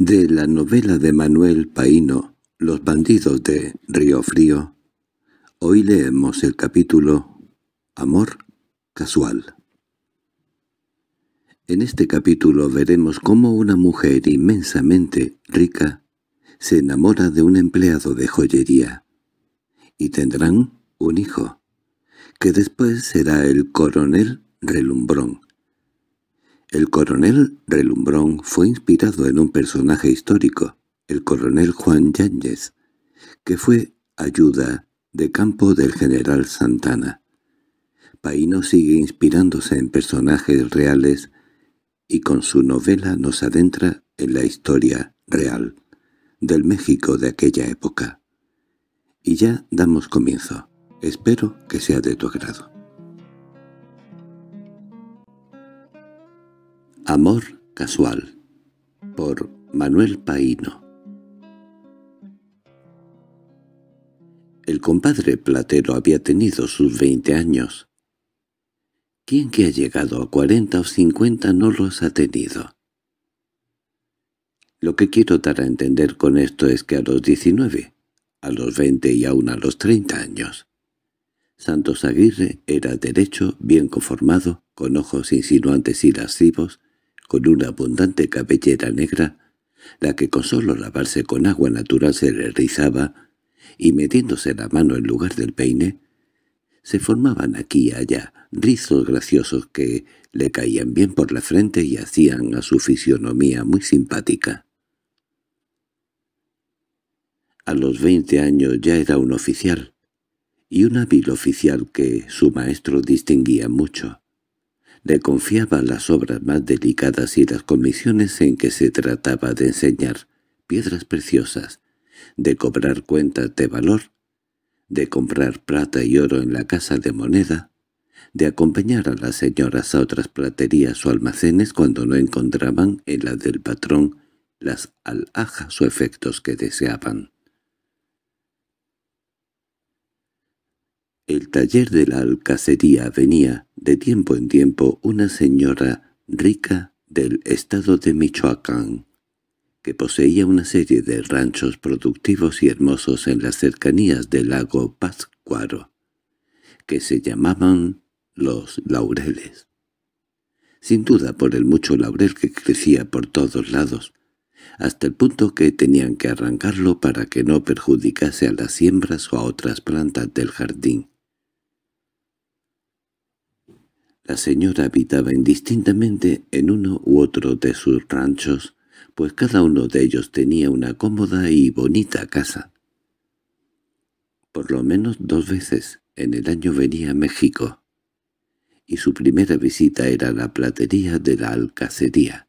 De la novela de Manuel Paino, Los bandidos de Río Frío, hoy leemos el capítulo Amor casual. En este capítulo veremos cómo una mujer inmensamente rica se enamora de un empleado de joyería y tendrán un hijo, que después será el coronel Relumbrón, el coronel Relumbrón fue inspirado en un personaje histórico, el coronel Juan Yáñez, que fue ayuda de campo del general Santana. Paíno sigue inspirándose en personajes reales y con su novela nos adentra en la historia real del México de aquella época. Y ya damos comienzo. Espero que sea de tu agrado. Amor casual por Manuel Paino El compadre Platero había tenido sus veinte años. Quien que ha llegado a cuarenta o cincuenta no los ha tenido. Lo que quiero dar a entender con esto es que a los diecinueve, a los veinte y aún a los treinta años, Santos Aguirre era derecho, bien conformado, con ojos insinuantes y lascivos, con una abundante cabellera negra, la que con solo lavarse con agua natural se le rizaba, y metiéndose la mano en lugar del peine, se formaban aquí y allá rizos graciosos que le caían bien por la frente y hacían a su fisionomía muy simpática. A los veinte años ya era un oficial, y un hábil oficial que su maestro distinguía mucho le confiaba las obras más delicadas y las comisiones en que se trataba de enseñar piedras preciosas, de cobrar cuentas de valor, de comprar plata y oro en la casa de moneda, de acompañar a las señoras a otras platerías o almacenes cuando no encontraban en la del patrón las alhajas o efectos que deseaban. El taller de la alcacería venía, de tiempo en tiempo, una señora rica del estado de Michoacán, que poseía una serie de ranchos productivos y hermosos en las cercanías del lago Pascuaro, que se llamaban los laureles. Sin duda por el mucho laurel que crecía por todos lados, hasta el punto que tenían que arrancarlo para que no perjudicase a las siembras o a otras plantas del jardín. La señora habitaba indistintamente en uno u otro de sus ranchos, pues cada uno de ellos tenía una cómoda y bonita casa. Por lo menos dos veces en el año venía a México, y su primera visita era la platería de la alcacería.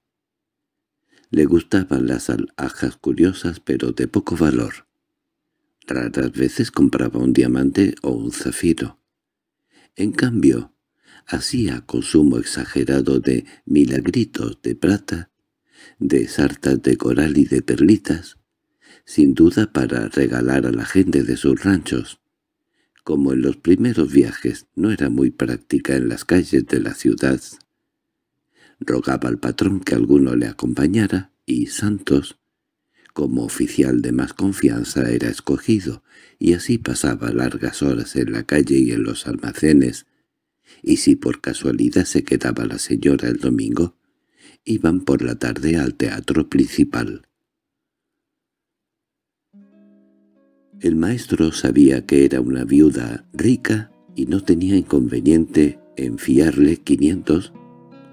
Le gustaban las alhajas curiosas pero de poco valor. Raras veces compraba un diamante o un zafiro. En cambio, hacía consumo exagerado de milagritos de plata, de sartas de coral y de perlitas, sin duda para regalar a la gente de sus ranchos. Como en los primeros viajes no era muy práctica en las calles de la ciudad, rogaba al patrón que alguno le acompañara, y Santos, como oficial de más confianza, era escogido, y así pasaba largas horas en la calle y en los almacenes, y si por casualidad se quedaba la señora el domingo, iban por la tarde al teatro principal. El maestro sabía que era una viuda rica y no tenía inconveniente en fiarle quinientos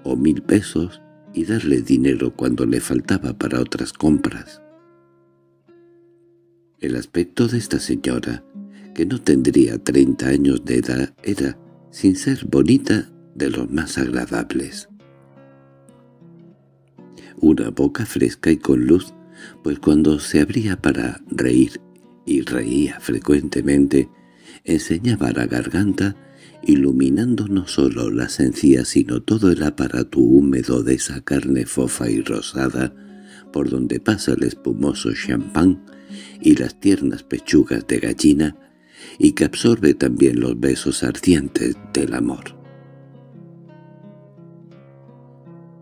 o mil pesos y darle dinero cuando le faltaba para otras compras. El aspecto de esta señora, que no tendría 30 años de edad, era sin ser bonita, de los más agradables. Una boca fresca y con luz, pues cuando se abría para reír, y reía frecuentemente, enseñaba la garganta, iluminando no solo las encías sino todo el aparato húmedo de esa carne fofa y rosada por donde pasa el espumoso champán y las tiernas pechugas de gallina y que absorbe también los besos ardientes del amor.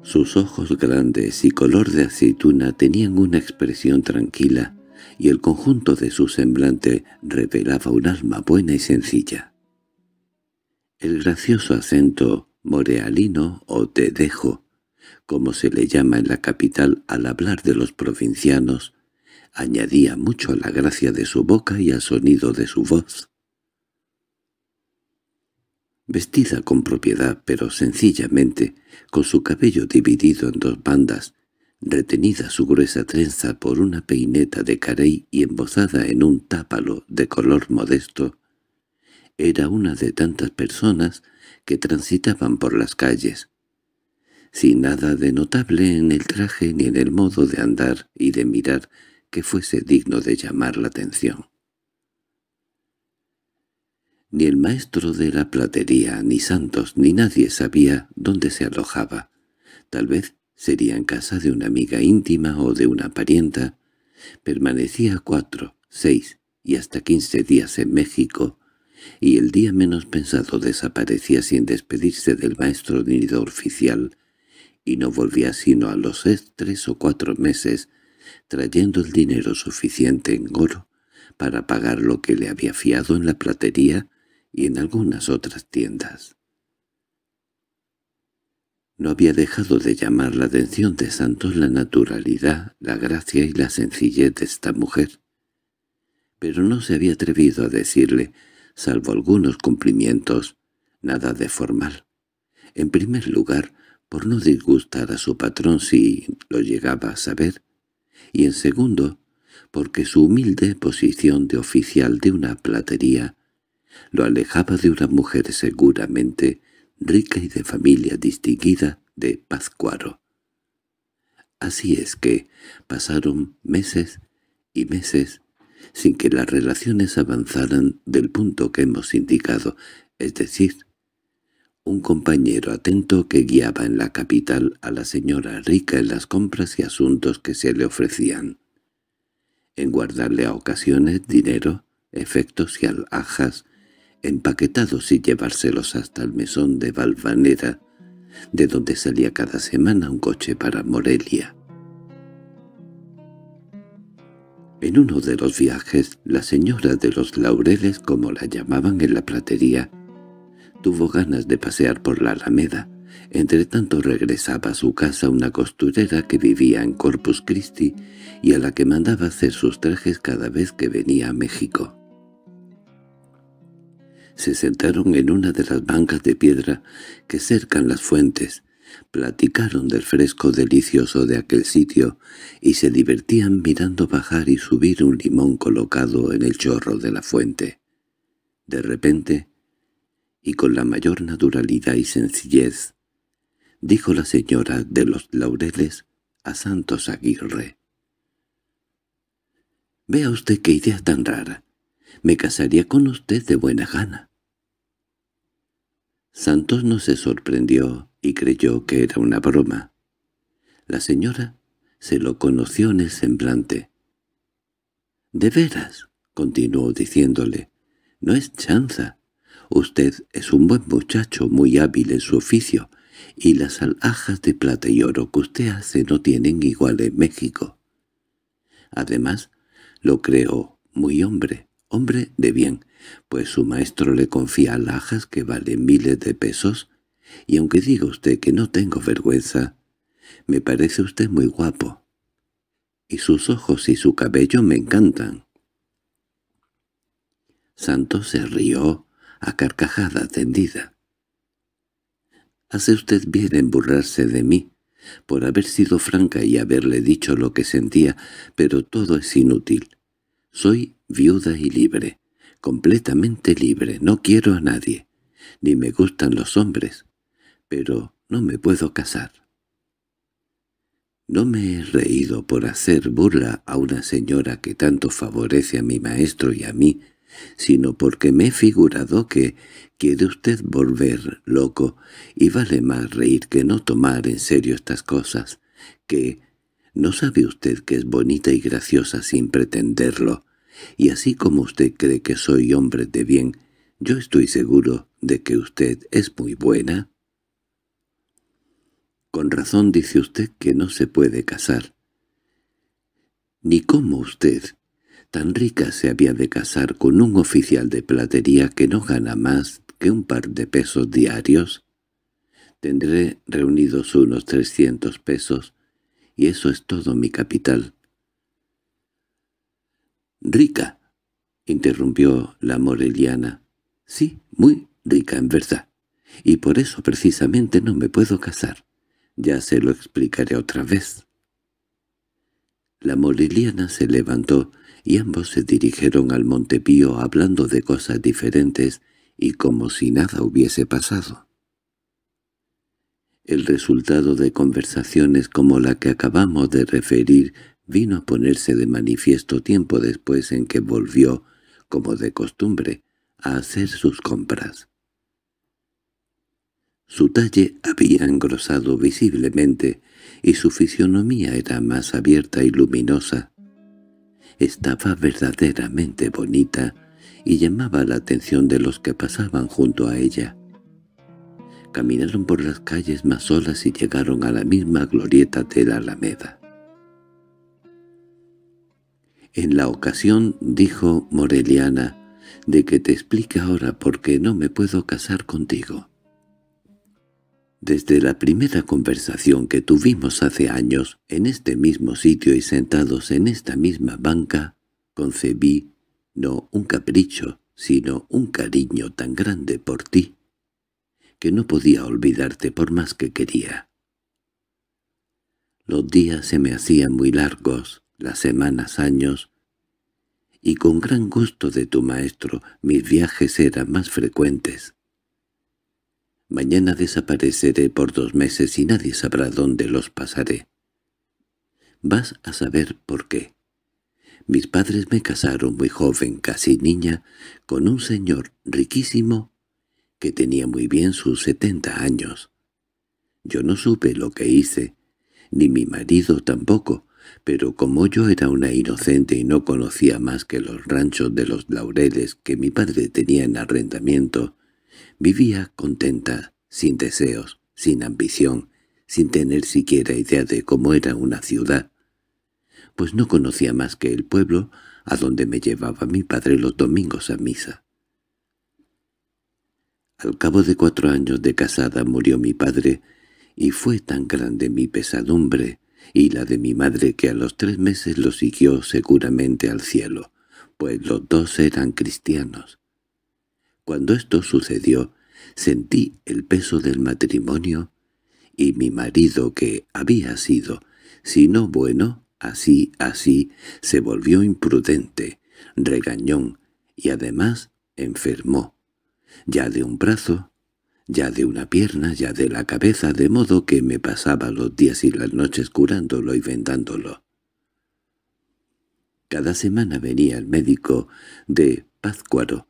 Sus ojos grandes y color de aceituna tenían una expresión tranquila y el conjunto de su semblante revelaba un alma buena y sencilla. El gracioso acento morealino o tedejo, como se le llama en la capital al hablar de los provincianos, añadía mucho a la gracia de su boca y al sonido de su voz. Vestida con propiedad, pero sencillamente, con su cabello dividido en dos bandas, retenida su gruesa trenza por una peineta de carey y embozada en un tápalo de color modesto, era una de tantas personas que transitaban por las calles, sin nada de notable en el traje ni en el modo de andar y de mirar, que fuese digno de llamar la atención. Ni el maestro de la platería, ni Santos, ni nadie sabía dónde se alojaba. Tal vez sería en casa de una amiga íntima o de una parienta. Permanecía cuatro, seis y hasta quince días en México, y el día menos pensado desaparecía sin despedirse del maestro ni del oficial, y no volvía sino a los tres o cuatro meses trayendo el dinero suficiente en oro para pagar lo que le había fiado en la platería y en algunas otras tiendas. No había dejado de llamar la atención de Santos la naturalidad, la gracia y la sencillez de esta mujer, pero no se había atrevido a decirle, salvo algunos cumplimientos, nada de formal. En primer lugar, por no disgustar a su patrón si lo llegaba a saber, y en segundo, porque su humilde posición de oficial de una platería lo alejaba de una mujer seguramente rica y de familia distinguida de Pazcuaro. Así es que pasaron meses y meses sin que las relaciones avanzaran del punto que hemos indicado, es decir, un compañero atento que guiaba en la capital a la señora rica en las compras y asuntos que se le ofrecían, en guardarle a ocasiones dinero, efectos y alhajas, empaquetados y llevárselos hasta el mesón de Valvanera, de donde salía cada semana un coche para Morelia. En uno de los viajes, la señora de los laureles, como la llamaban en la platería, tuvo ganas de pasear por la Alameda. tanto regresaba a su casa una costurera que vivía en Corpus Christi y a la que mandaba hacer sus trajes cada vez que venía a México. Se sentaron en una de las bancas de piedra que cercan las fuentes, platicaron del fresco delicioso de aquel sitio y se divertían mirando bajar y subir un limón colocado en el chorro de la fuente. De repente, y con la mayor naturalidad y sencillez, dijo la señora de los laureles a Santos Aguirre. «Vea usted qué idea tan rara. Me casaría con usted de buena gana». Santos no se sorprendió y creyó que era una broma. La señora se lo conoció en el semblante. «De veras», continuó diciéndole, «no es chanza. Usted es un buen muchacho, muy hábil en su oficio, y las alhajas de plata y oro que usted hace no tienen igual en México. Además, lo creo muy hombre, hombre de bien, pues su maestro le confía alhajas que valen miles de pesos, y aunque diga usted que no tengo vergüenza, me parece usted muy guapo. Y sus ojos y su cabello me encantan. Santos se rió a carcajada tendida. —Hace usted bien en burlarse de mí, por haber sido franca y haberle dicho lo que sentía, pero todo es inútil. Soy viuda y libre, completamente libre, no quiero a nadie, ni me gustan los hombres, pero no me puedo casar. No me he reído por hacer burla a una señora que tanto favorece a mi maestro y a mí, sino porque me he figurado que quiere usted volver loco, y vale más reír que no tomar en serio estas cosas, que no sabe usted que es bonita y graciosa sin pretenderlo, y así como usted cree que soy hombre de bien, yo estoy seguro de que usted es muy buena. Con razón dice usted que no se puede casar. Ni como usted, tan rica se había de casar con un oficial de platería que no gana más que un par de pesos diarios? Tendré reunidos unos trescientos pesos, y eso es todo mi capital. —Rica —interrumpió la moreliana. —Sí, muy rica, en verdad. Y por eso precisamente no me puedo casar. Ya se lo explicaré otra vez. La moreliana se levantó y ambos se dirigieron al Montepío hablando de cosas diferentes y como si nada hubiese pasado. El resultado de conversaciones como la que acabamos de referir vino a ponerse de manifiesto tiempo después en que volvió, como de costumbre, a hacer sus compras. Su talle había engrosado visiblemente y su fisionomía era más abierta y luminosa, estaba verdaderamente bonita y llamaba la atención de los que pasaban junto a ella. Caminaron por las calles más solas y llegaron a la misma glorieta de la Alameda. En la ocasión, dijo Moreliana, de que te explique ahora por qué no me puedo casar contigo. Desde la primera conversación que tuvimos hace años, en este mismo sitio y sentados en esta misma banca, concebí no un capricho, sino un cariño tan grande por ti, que no podía olvidarte por más que quería. Los días se me hacían muy largos, las semanas años, y con gran gusto de tu maestro mis viajes eran más frecuentes. Mañana desapareceré por dos meses y nadie sabrá dónde los pasaré. Vas a saber por qué. Mis padres me casaron muy joven, casi niña, con un señor riquísimo que tenía muy bien sus setenta años. Yo no supe lo que hice, ni mi marido tampoco, pero como yo era una inocente y no conocía más que los ranchos de los laureles que mi padre tenía en arrendamiento, Vivía contenta, sin deseos, sin ambición, sin tener siquiera idea de cómo era una ciudad. Pues no conocía más que el pueblo a donde me llevaba mi padre los domingos a misa. Al cabo de cuatro años de casada murió mi padre, y fue tan grande mi pesadumbre y la de mi madre que a los tres meses lo siguió seguramente al cielo, pues los dos eran cristianos. Cuando esto sucedió, sentí el peso del matrimonio y mi marido, que había sido, si no bueno, así, así, se volvió imprudente, regañón, y además enfermó, ya de un brazo, ya de una pierna, ya de la cabeza, de modo que me pasaba los días y las noches curándolo y vendándolo. Cada semana venía el médico de Pazcuaro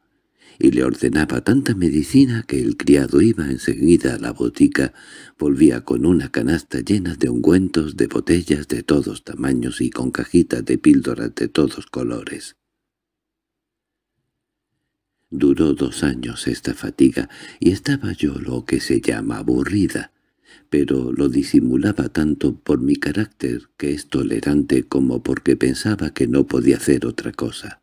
y le ordenaba tanta medicina que el criado iba enseguida a la botica, volvía con una canasta llena de ungüentos, de botellas de todos tamaños y con cajitas de píldoras de todos colores. Duró dos años esta fatiga, y estaba yo lo que se llama aburrida, pero lo disimulaba tanto por mi carácter que es tolerante como porque pensaba que no podía hacer otra cosa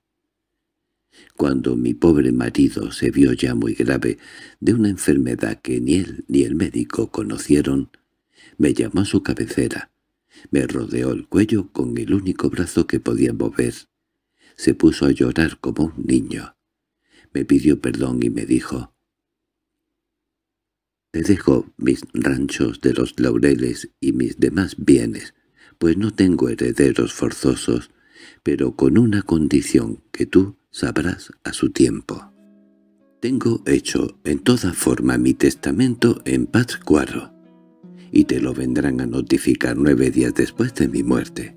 cuando mi pobre marido se vio ya muy grave de una enfermedad que ni él ni el médico conocieron, me llamó a su cabecera, me rodeó el cuello con el único brazo que podía mover, se puso a llorar como un niño, me pidió perdón y me dijo, «Te dejo mis ranchos de los laureles y mis demás bienes, pues no tengo herederos forzosos, pero con una condición que tú sabrás a su tiempo. Tengo hecho en toda forma mi testamento en Pátzcuaro, y te lo vendrán a notificar nueve días después de mi muerte.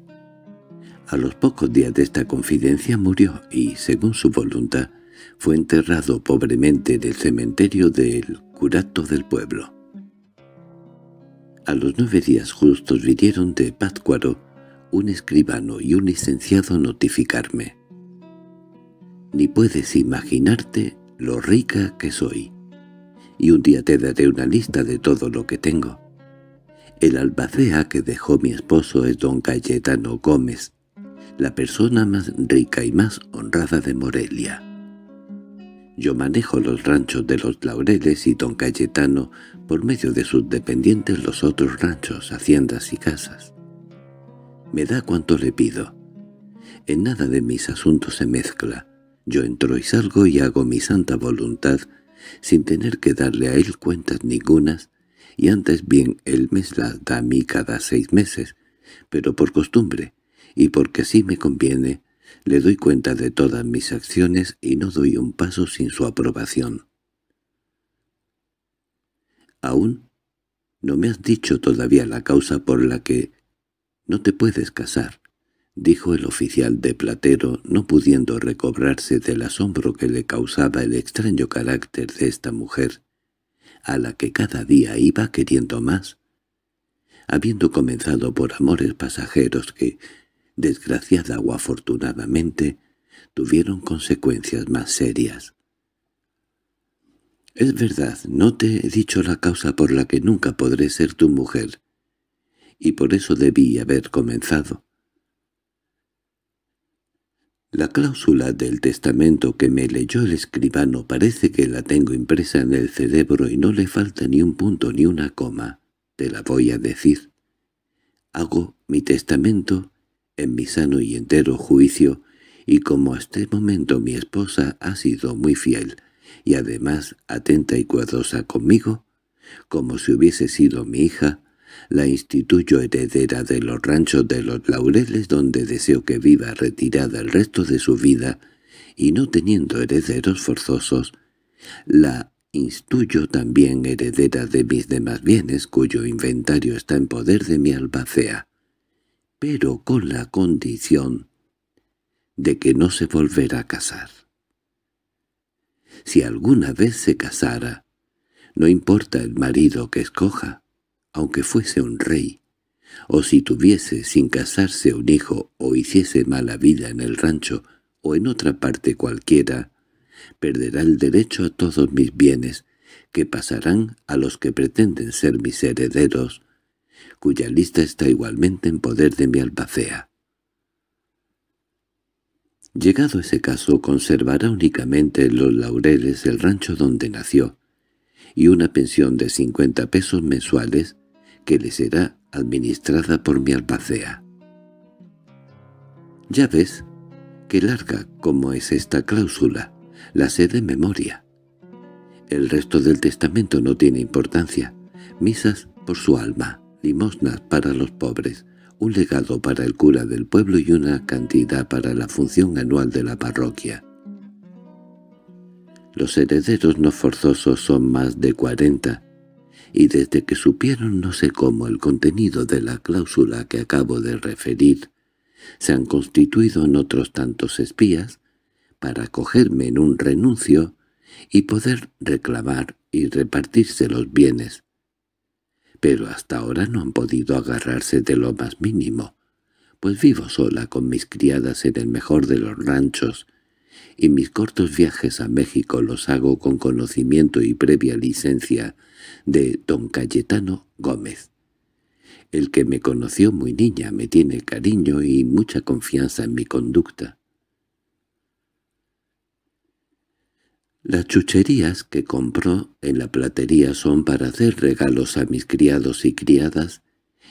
A los pocos días de esta confidencia murió y, según su voluntad, fue enterrado pobremente en el cementerio del curato del pueblo. A los nueve días justos vinieron de Pátzcuaro un escribano y un licenciado a notificarme. Ni puedes imaginarte lo rica que soy. Y un día te daré una lista de todo lo que tengo. El albacea que dejó mi esposo es don Cayetano Gómez, la persona más rica y más honrada de Morelia. Yo manejo los ranchos de los Laureles y don Cayetano por medio de sus dependientes los otros ranchos, haciendas y casas. Me da cuanto le pido. En nada de mis asuntos se mezcla. Yo entro y salgo y hago mi santa voluntad, sin tener que darle a él cuentas ningunas, y antes bien él me las da a mí cada seis meses, pero por costumbre, y porque así me conviene, le doy cuenta de todas mis acciones y no doy un paso sin su aprobación. Aún no me has dicho todavía la causa por la que no te puedes casar. —dijo el oficial de platero, no pudiendo recobrarse del asombro que le causaba el extraño carácter de esta mujer, a la que cada día iba queriendo más, habiendo comenzado por amores pasajeros que, desgraciada o afortunadamente, tuvieron consecuencias más serias. —Es verdad, no te he dicho la causa por la que nunca podré ser tu mujer, y por eso debí haber comenzado. La cláusula del testamento que me leyó el escribano parece que la tengo impresa en el cerebro y no le falta ni un punto ni una coma. Te la voy a decir. Hago mi testamento en mi sano y entero juicio, y como hasta el este momento mi esposa ha sido muy fiel y además atenta y cuidadosa conmigo, como si hubiese sido mi hija, la instituyo heredera de los ranchos de los laureles donde deseo que viva retirada el resto de su vida, y no teniendo herederos forzosos, la instituyo también heredera de mis demás bienes cuyo inventario está en poder de mi albacea, pero con la condición de que no se volverá a casar. Si alguna vez se casara, no importa el marido que escoja, aunque fuese un rey, o si tuviese sin casarse un hijo o hiciese mala vida en el rancho o en otra parte cualquiera, perderá el derecho a todos mis bienes, que pasarán a los que pretenden ser mis herederos, cuya lista está igualmente en poder de mi albacea. Llegado ese caso, conservará únicamente los laureles del rancho donde nació, y una pensión de 50 pesos mensuales que le será administrada por mi albacea. Ya ves qué larga como es esta cláusula, la sé de memoria. El resto del testamento no tiene importancia. Misas por su alma, limosnas para los pobres, un legado para el cura del pueblo y una cantidad para la función anual de la parroquia. Los herederos no forzosos son más de cuarenta, y desde que supieron no sé cómo el contenido de la cláusula que acabo de referir, se han constituido en otros tantos espías para cogerme en un renuncio y poder reclamar y repartirse los bienes. Pero hasta ahora no han podido agarrarse de lo más mínimo, pues vivo sola con mis criadas en el mejor de los ranchos, y mis cortos viajes a México los hago con conocimiento y previa licencia de don Cayetano Gómez. El que me conoció muy niña me tiene cariño y mucha confianza en mi conducta. Las chucherías que compró en la platería son para hacer regalos a mis criados y criadas,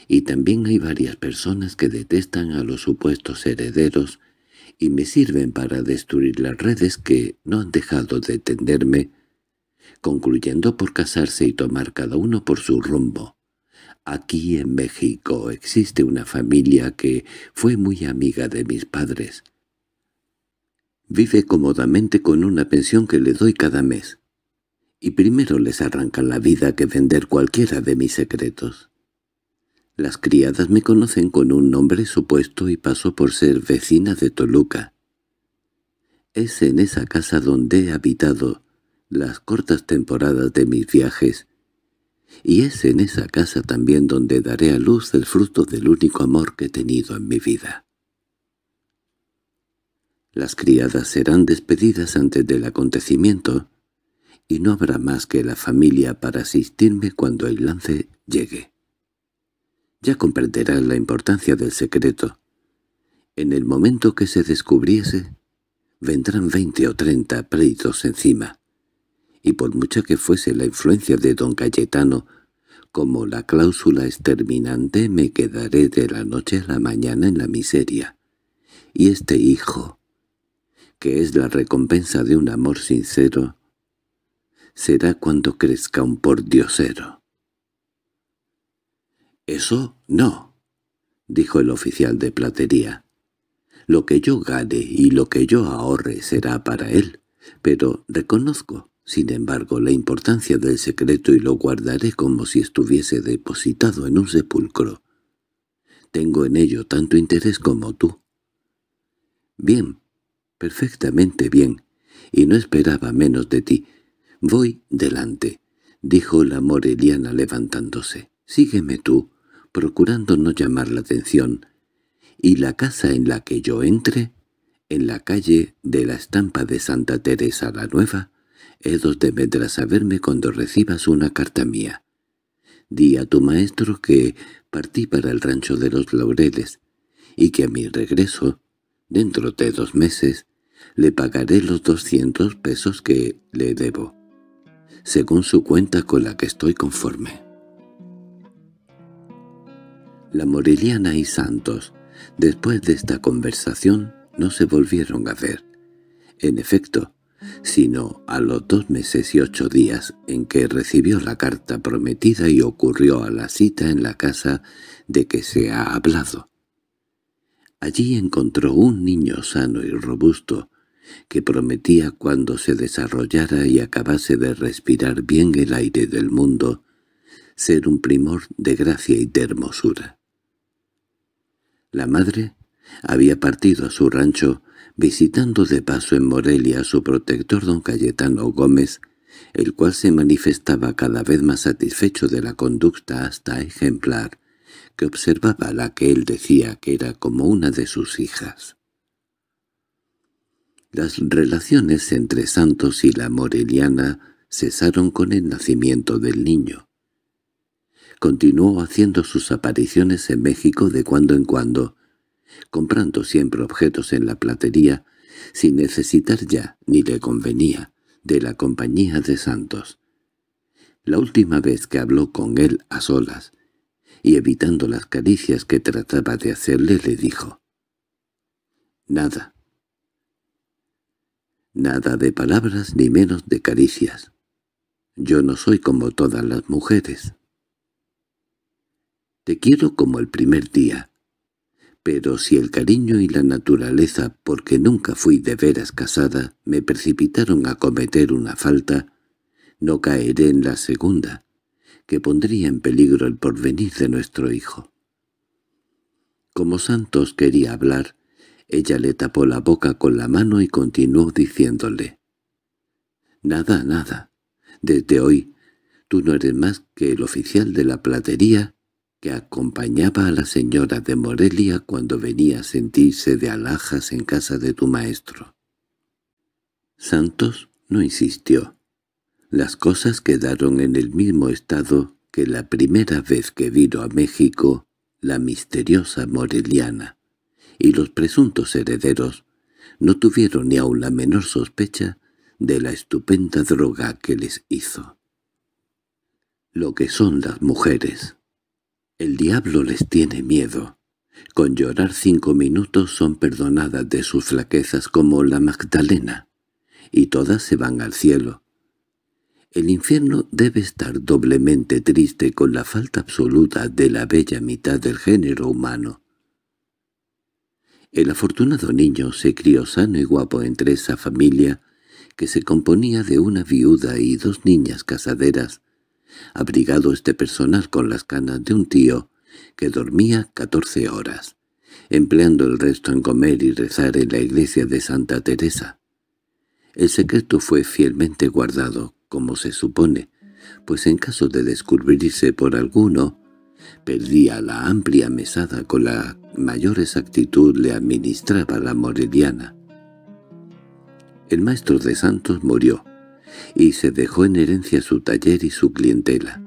y también hay varias personas que detestan a los supuestos herederos y me sirven para destruir las redes que no han dejado de tenderme, concluyendo por casarse y tomar cada uno por su rumbo. Aquí en México existe una familia que fue muy amiga de mis padres. Vive cómodamente con una pensión que le doy cada mes, y primero les arranca la vida que vender cualquiera de mis secretos. Las criadas me conocen con un nombre supuesto y paso por ser vecina de Toluca. Es en esa casa donde he habitado las cortas temporadas de mis viajes, y es en esa casa también donde daré a luz el fruto del único amor que he tenido en mi vida. Las criadas serán despedidas antes del acontecimiento, y no habrá más que la familia para asistirme cuando el lance llegue ya comprenderás la importancia del secreto. En el momento que se descubriese, vendrán veinte o treinta pleitos encima. Y por mucha que fuese la influencia de don Cayetano, como la cláusula exterminante me quedaré de la noche a la mañana en la miseria. Y este hijo, que es la recompensa de un amor sincero, será cuando crezca un pordiosero. —Eso no —dijo el oficial de platería—. Lo que yo gane y lo que yo ahorre será para él, pero reconozco, sin embargo, la importancia del secreto y lo guardaré como si estuviese depositado en un sepulcro. Tengo en ello tanto interés como tú. —Bien, perfectamente bien, y no esperaba menos de ti. —Voy delante —dijo la moreliana levantándose—. Sígueme tú procurando no llamar la atención, y la casa en la que yo entre, en la calle de la estampa de Santa Teresa la Nueva, Edos de vendrás verme cuando recibas una carta mía. Di a tu maestro que partí para el rancho de los laureles, y que a mi regreso, dentro de dos meses, le pagaré los doscientos pesos que le debo, según su cuenta con la que estoy conforme la Moreliana y Santos, después de esta conversación, no se volvieron a ver. En efecto, sino a los dos meses y ocho días en que recibió la carta prometida y ocurrió a la cita en la casa de que se ha hablado. Allí encontró un niño sano y robusto, que prometía cuando se desarrollara y acabase de respirar bien el aire del mundo, ser un primor de gracia y de hermosura. La madre había partido a su rancho, visitando de paso en Morelia a su protector don Cayetano Gómez, el cual se manifestaba cada vez más satisfecho de la conducta hasta ejemplar que observaba la que él decía que era como una de sus hijas. Las relaciones entre Santos y la Moreliana cesaron con el nacimiento del niño. Continuó haciendo sus apariciones en México de cuando en cuando, comprando siempre objetos en la platería, sin necesitar ya, ni le convenía, de la compañía de Santos. La última vez que habló con él a solas, y evitando las caricias que trataba de hacerle, le dijo «Nada». Nada de palabras ni menos de caricias. Yo no soy como todas las mujeres. Te quiero como el primer día. Pero si el cariño y la naturaleza, porque nunca fui de veras casada, me precipitaron a cometer una falta, no caeré en la segunda, que pondría en peligro el porvenir de nuestro hijo. Como Santos quería hablar, ella le tapó la boca con la mano y continuó diciéndole. «Nada, nada. Desde hoy, tú no eres más que el oficial de la platería que acompañaba a la señora de Morelia cuando venía a sentirse de alhajas en casa de tu maestro. Santos no insistió. Las cosas quedaron en el mismo estado que la primera vez que vino a México la misteriosa moreliana, y los presuntos herederos no tuvieron ni aun la menor sospecha de la estupenda droga que les hizo. Lo que son las mujeres el diablo les tiene miedo. Con llorar cinco minutos son perdonadas de sus flaquezas como la Magdalena, y todas se van al cielo. El infierno debe estar doblemente triste con la falta absoluta de la bella mitad del género humano. El afortunado niño se crió sano y guapo entre esa familia que se componía de una viuda y dos niñas casaderas abrigado este personal con las canas de un tío que dormía catorce horas, empleando el resto en comer y rezar en la iglesia de Santa Teresa. El secreto fue fielmente guardado, como se supone, pues en caso de descubrirse por alguno, perdía la amplia mesada con la mayor exactitud le administraba la moreliana. El maestro de Santos murió, y se dejó en herencia su taller y su clientela.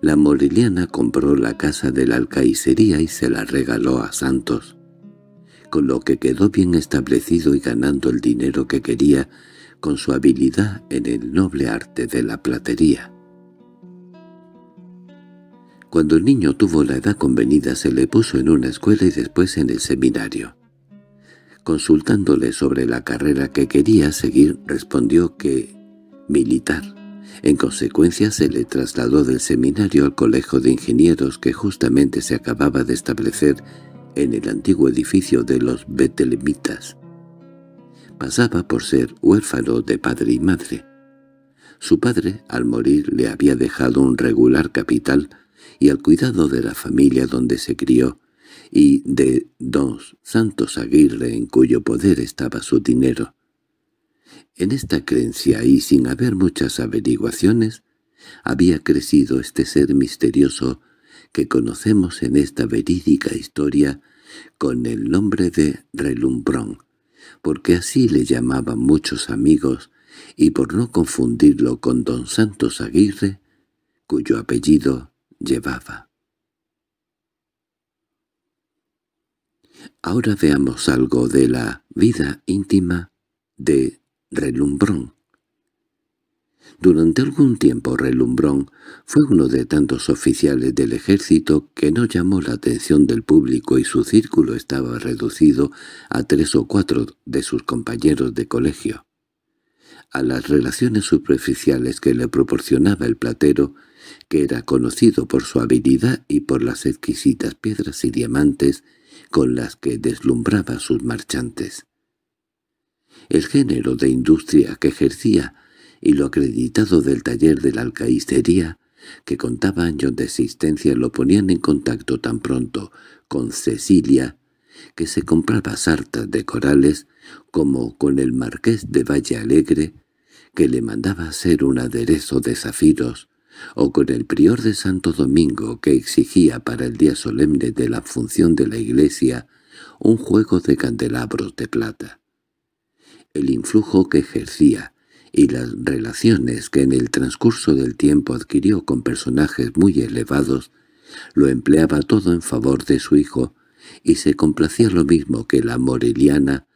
La moriliana compró la casa de la alcaicería y se la regaló a Santos, con lo que quedó bien establecido y ganando el dinero que quería con su habilidad en el noble arte de la platería. Cuando el niño tuvo la edad convenida se le puso en una escuela y después en el seminario. Consultándole sobre la carrera que quería seguir, respondió que militar. En consecuencia se le trasladó del seminario al colegio de ingenieros que justamente se acababa de establecer en el antiguo edificio de los Betelemitas. Pasaba por ser huérfano de padre y madre. Su padre, al morir, le había dejado un regular capital y al cuidado de la familia donde se crió, y de dos Santos Aguirre en cuyo poder estaba su dinero. En esta creencia y sin haber muchas averiguaciones, había crecido este ser misterioso que conocemos en esta verídica historia con el nombre de Relumbrón, porque así le llamaban muchos amigos, y por no confundirlo con don Santos Aguirre, cuyo apellido llevaba. Ahora veamos algo de la vida íntima de Relumbrón. Durante algún tiempo Relumbrón fue uno de tantos oficiales del ejército que no llamó la atención del público y su círculo estaba reducido a tres o cuatro de sus compañeros de colegio. A las relaciones superficiales que le proporcionaba el platero, que era conocido por su habilidad y por las exquisitas piedras y diamantes con las que deslumbraba a sus marchantes el género de industria que ejercía y lo acreditado del taller de la alcaicería, que contaba años de existencia, lo ponían en contacto tan pronto con Cecilia, que se compraba sartas de corales, como con el marqués de Valle Alegre, que le mandaba hacer un aderezo de zafiros, o con el prior de Santo Domingo que exigía para el día solemne de la función de la iglesia un juego de candelabros de plata el influjo que ejercía y las relaciones que en el transcurso del tiempo adquirió con personajes muy elevados, lo empleaba todo en favor de su hijo, y se complacía lo mismo que la moreliana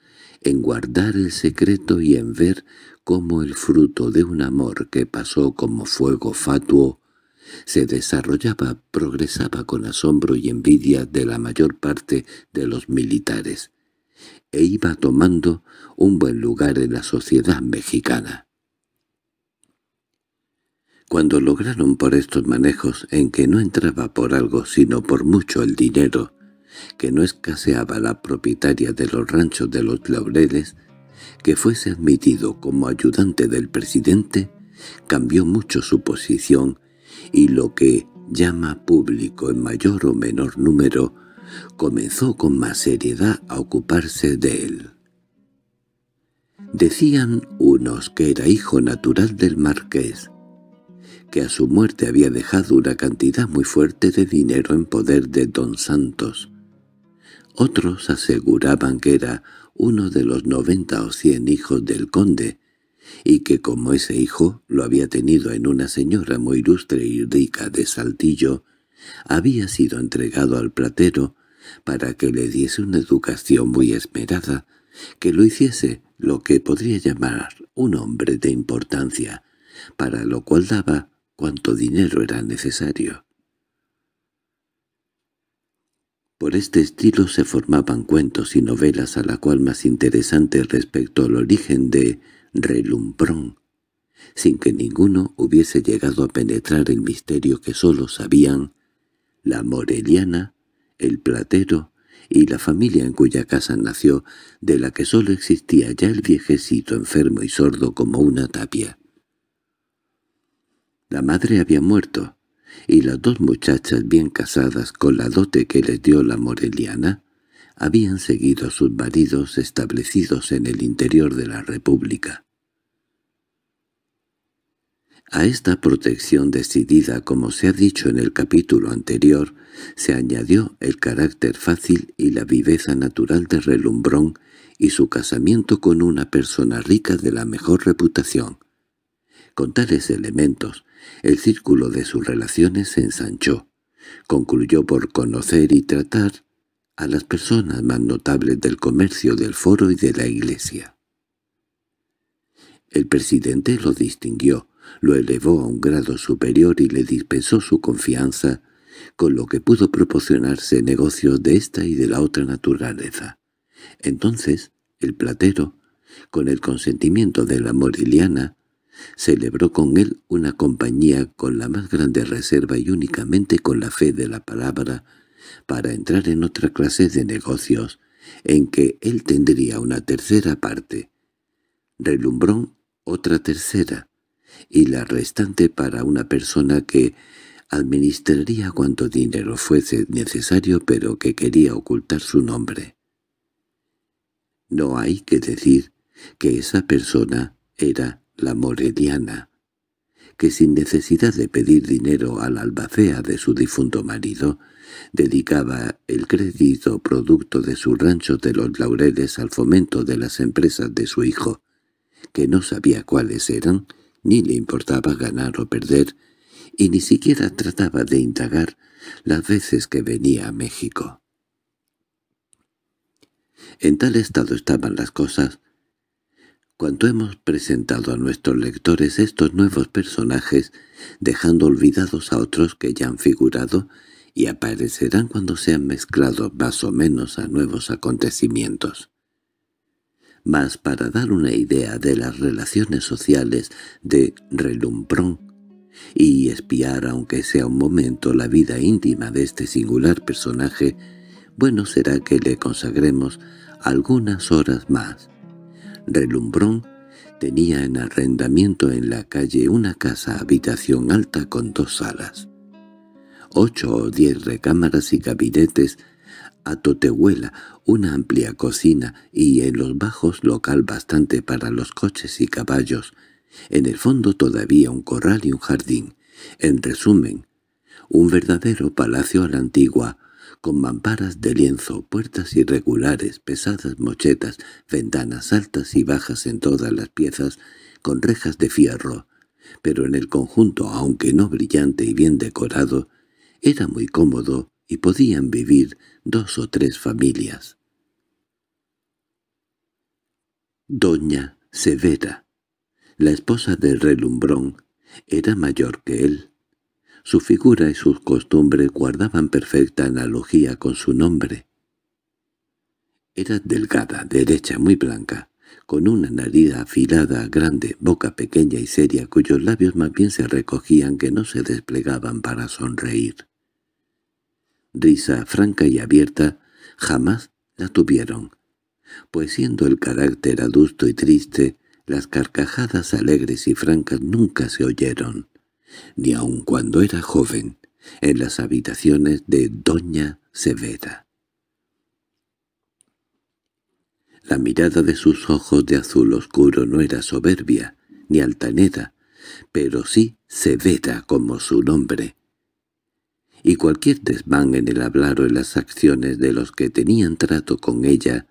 en guardar el secreto y en ver cómo el fruto de un amor que pasó como fuego fatuo se desarrollaba, progresaba con asombro y envidia de la mayor parte de los militares e iba tomando un buen lugar en la sociedad mexicana. Cuando lograron por estos manejos en que no entraba por algo sino por mucho el dinero, que no escaseaba la propietaria de los ranchos de los laureles, que fuese admitido como ayudante del presidente, cambió mucho su posición y lo que llama público en mayor o menor número comenzó con más seriedad a ocuparse de él. Decían unos que era hijo natural del marqués, que a su muerte había dejado una cantidad muy fuerte de dinero en poder de don Santos. Otros aseguraban que era uno de los noventa o cien hijos del conde, y que como ese hijo lo había tenido en una señora muy ilustre y rica de Saltillo, había sido entregado al platero para que le diese una educación muy esperada, que lo hiciese lo que podría llamar un hombre de importancia, para lo cual daba cuanto dinero era necesario. Por este estilo se formaban cuentos y novelas a la cual más interesante respecto al origen de Relumbrón, sin que ninguno hubiese llegado a penetrar el misterio que sólo sabían la Moreliana el platero y la familia en cuya casa nació, de la que sólo existía ya el viejecito enfermo y sordo como una tapia. La madre había muerto, y las dos muchachas bien casadas con la dote que les dio la moreliana, habían seguido sus maridos establecidos en el interior de la república. A esta protección decidida, como se ha dicho en el capítulo anterior, se añadió el carácter fácil y la viveza natural de Relumbrón y su casamiento con una persona rica de la mejor reputación. Con tales elementos, el círculo de sus relaciones se ensanchó. Concluyó por conocer y tratar a las personas más notables del comercio del foro y de la iglesia. El presidente lo distinguió, lo elevó a un grado superior y le dispensó su confianza, con lo que pudo proporcionarse negocios de esta y de la otra naturaleza. Entonces, el platero, con el consentimiento de la moriliana, celebró con él una compañía con la más grande reserva y únicamente con la fe de la palabra, para entrar en otra clase de negocios, en que él tendría una tercera parte, Relumbrón otra tercera, y la restante para una persona que administraría cuanto dinero fuese necesario pero que quería ocultar su nombre. No hay que decir que esa persona era la morediana que sin necesidad de pedir dinero a la albacea de su difunto marido, dedicaba el crédito producto de su rancho de los laureles al fomento de las empresas de su hijo, que no sabía cuáles eran, ni le importaba ganar o perder, y ni siquiera trataba de indagar las veces que venía a México. En tal estado estaban las cosas. Cuanto hemos presentado a nuestros lectores estos nuevos personajes, dejando olvidados a otros que ya han figurado y aparecerán cuando han mezclado más o menos a nuevos acontecimientos mas para dar una idea de las relaciones sociales de Relumbrón y espiar aunque sea un momento la vida íntima de este singular personaje, bueno será que le consagremos algunas horas más. Relumbrón tenía en arrendamiento en la calle una casa habitación alta con dos salas, ocho o diez recámaras y gabinetes a totehuela una amplia cocina y en los bajos local bastante para los coches y caballos, en el fondo todavía un corral y un jardín. En resumen, un verdadero palacio a la antigua, con mamparas de lienzo, puertas irregulares, pesadas mochetas, ventanas altas y bajas en todas las piezas, con rejas de fierro. Pero en el conjunto, aunque no brillante y bien decorado, era muy cómodo y podían vivir dos o tres familias. Doña Severa, la esposa del relumbrón, era mayor que él. Su figura y sus costumbres guardaban perfecta analogía con su nombre. Era delgada, derecha, muy blanca, con una nariz afilada, grande, boca pequeña y seria, cuyos labios más bien se recogían que no se desplegaban para sonreír risa franca y abierta, jamás la tuvieron. Pues siendo el carácter adusto y triste, las carcajadas alegres y francas nunca se oyeron, ni aun cuando era joven, en las habitaciones de Doña Severa. La mirada de sus ojos de azul oscuro no era soberbia, ni altanera, pero sí severa como su nombre, y cualquier desván en el hablar o en las acciones de los que tenían trato con ella,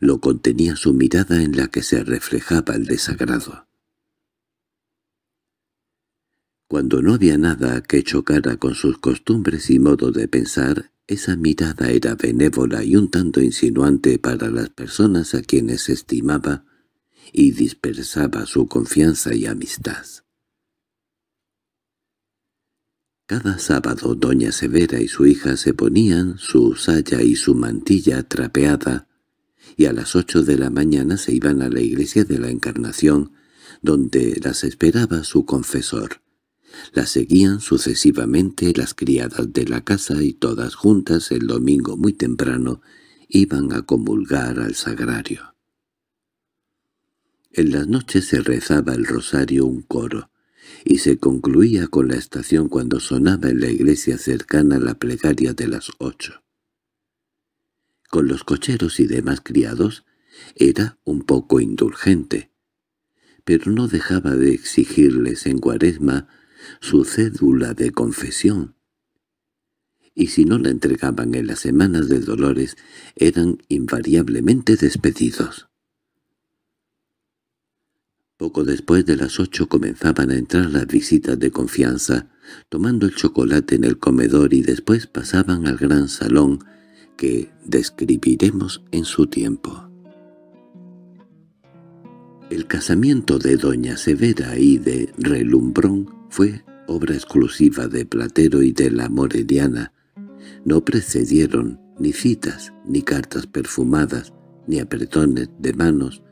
lo contenía su mirada en la que se reflejaba el desagrado. Cuando no había nada que chocara con sus costumbres y modo de pensar, esa mirada era benévola y un tanto insinuante para las personas a quienes estimaba y dispersaba su confianza y amistad. Cada sábado doña Severa y su hija se ponían su saya y su mantilla trapeada, y a las ocho de la mañana se iban a la iglesia de la Encarnación, donde las esperaba su confesor. Las seguían sucesivamente las criadas de la casa y todas juntas el domingo muy temprano iban a comulgar al sagrario. En las noches se rezaba el rosario un coro, y se concluía con la estación cuando sonaba en la iglesia cercana la plegaria de las ocho. Con los cocheros y demás criados era un poco indulgente, pero no dejaba de exigirles en cuaresma su cédula de confesión. Y si no la entregaban en las semanas de dolores, eran invariablemente despedidos. Poco después de las ocho comenzaban a entrar las visitas de confianza, tomando el chocolate en el comedor y después pasaban al gran salón que describiremos en su tiempo. El casamiento de doña Severa y de Relumbrón fue obra exclusiva de Platero y de la morediana. No precedieron ni citas, ni cartas perfumadas, ni apretones de manos,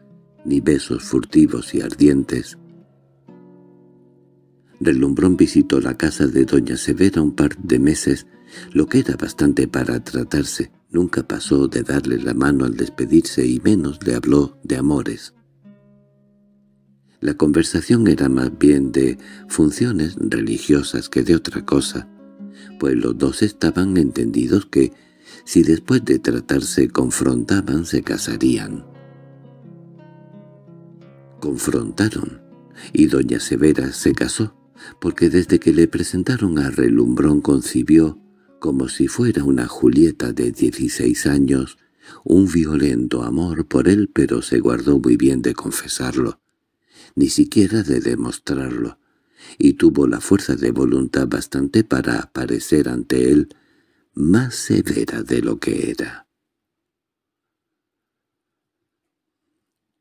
ni besos furtivos y ardientes. Relumbrón visitó la casa de doña Severa un par de meses, lo que era bastante para tratarse. Nunca pasó de darle la mano al despedirse y menos le habló de amores. La conversación era más bien de funciones religiosas que de otra cosa, pues los dos estaban entendidos que, si después de tratarse confrontaban, se casarían confrontaron, y doña Severa se casó, porque desde que le presentaron a Relumbrón concibió, como si fuera una Julieta de 16 años, un violento amor por él, pero se guardó muy bien de confesarlo, ni siquiera de demostrarlo, y tuvo la fuerza de voluntad bastante para aparecer ante él más severa de lo que era.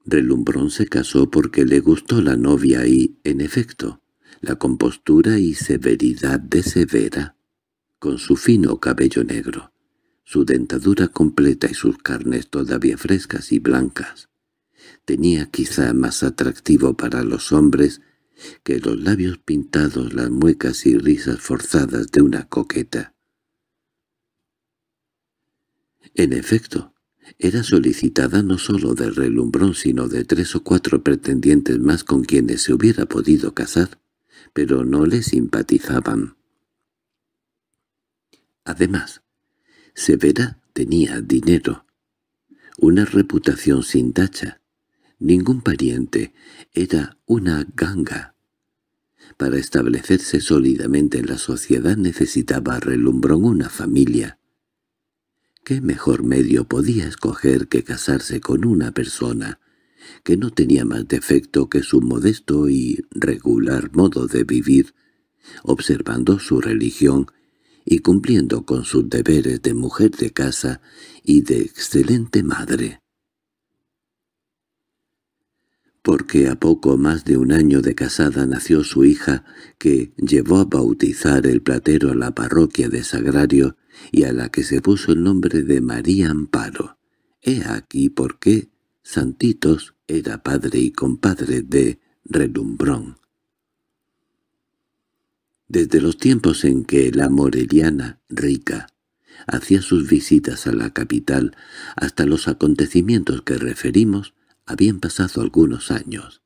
Relumbrón se casó porque le gustó la novia y, en efecto, la compostura y severidad de Severa, con su fino cabello negro, su dentadura completa y sus carnes todavía frescas y blancas, tenía quizá más atractivo para los hombres que los labios pintados, las muecas y risas forzadas de una coqueta. En efecto, era solicitada no sólo de relumbrón sino de tres o cuatro pretendientes más con quienes se hubiera podido casar, pero no le simpatizaban. Además, Severa tenía dinero, una reputación sin tacha, ningún pariente, era una ganga. Para establecerse sólidamente en la sociedad necesitaba relumbrón una familia, ¿Qué mejor medio podía escoger que casarse con una persona que no tenía más defecto que su modesto y regular modo de vivir, observando su religión y cumpliendo con sus deberes de mujer de casa y de excelente madre? porque a poco más de un año de casada nació su hija, que llevó a bautizar el platero a la parroquia de Sagrario y a la que se puso el nombre de María Amparo. He aquí por qué Santitos era padre y compadre de Redumbrón. Desde los tiempos en que la moreliana rica hacía sus visitas a la capital hasta los acontecimientos que referimos, habían pasado algunos años.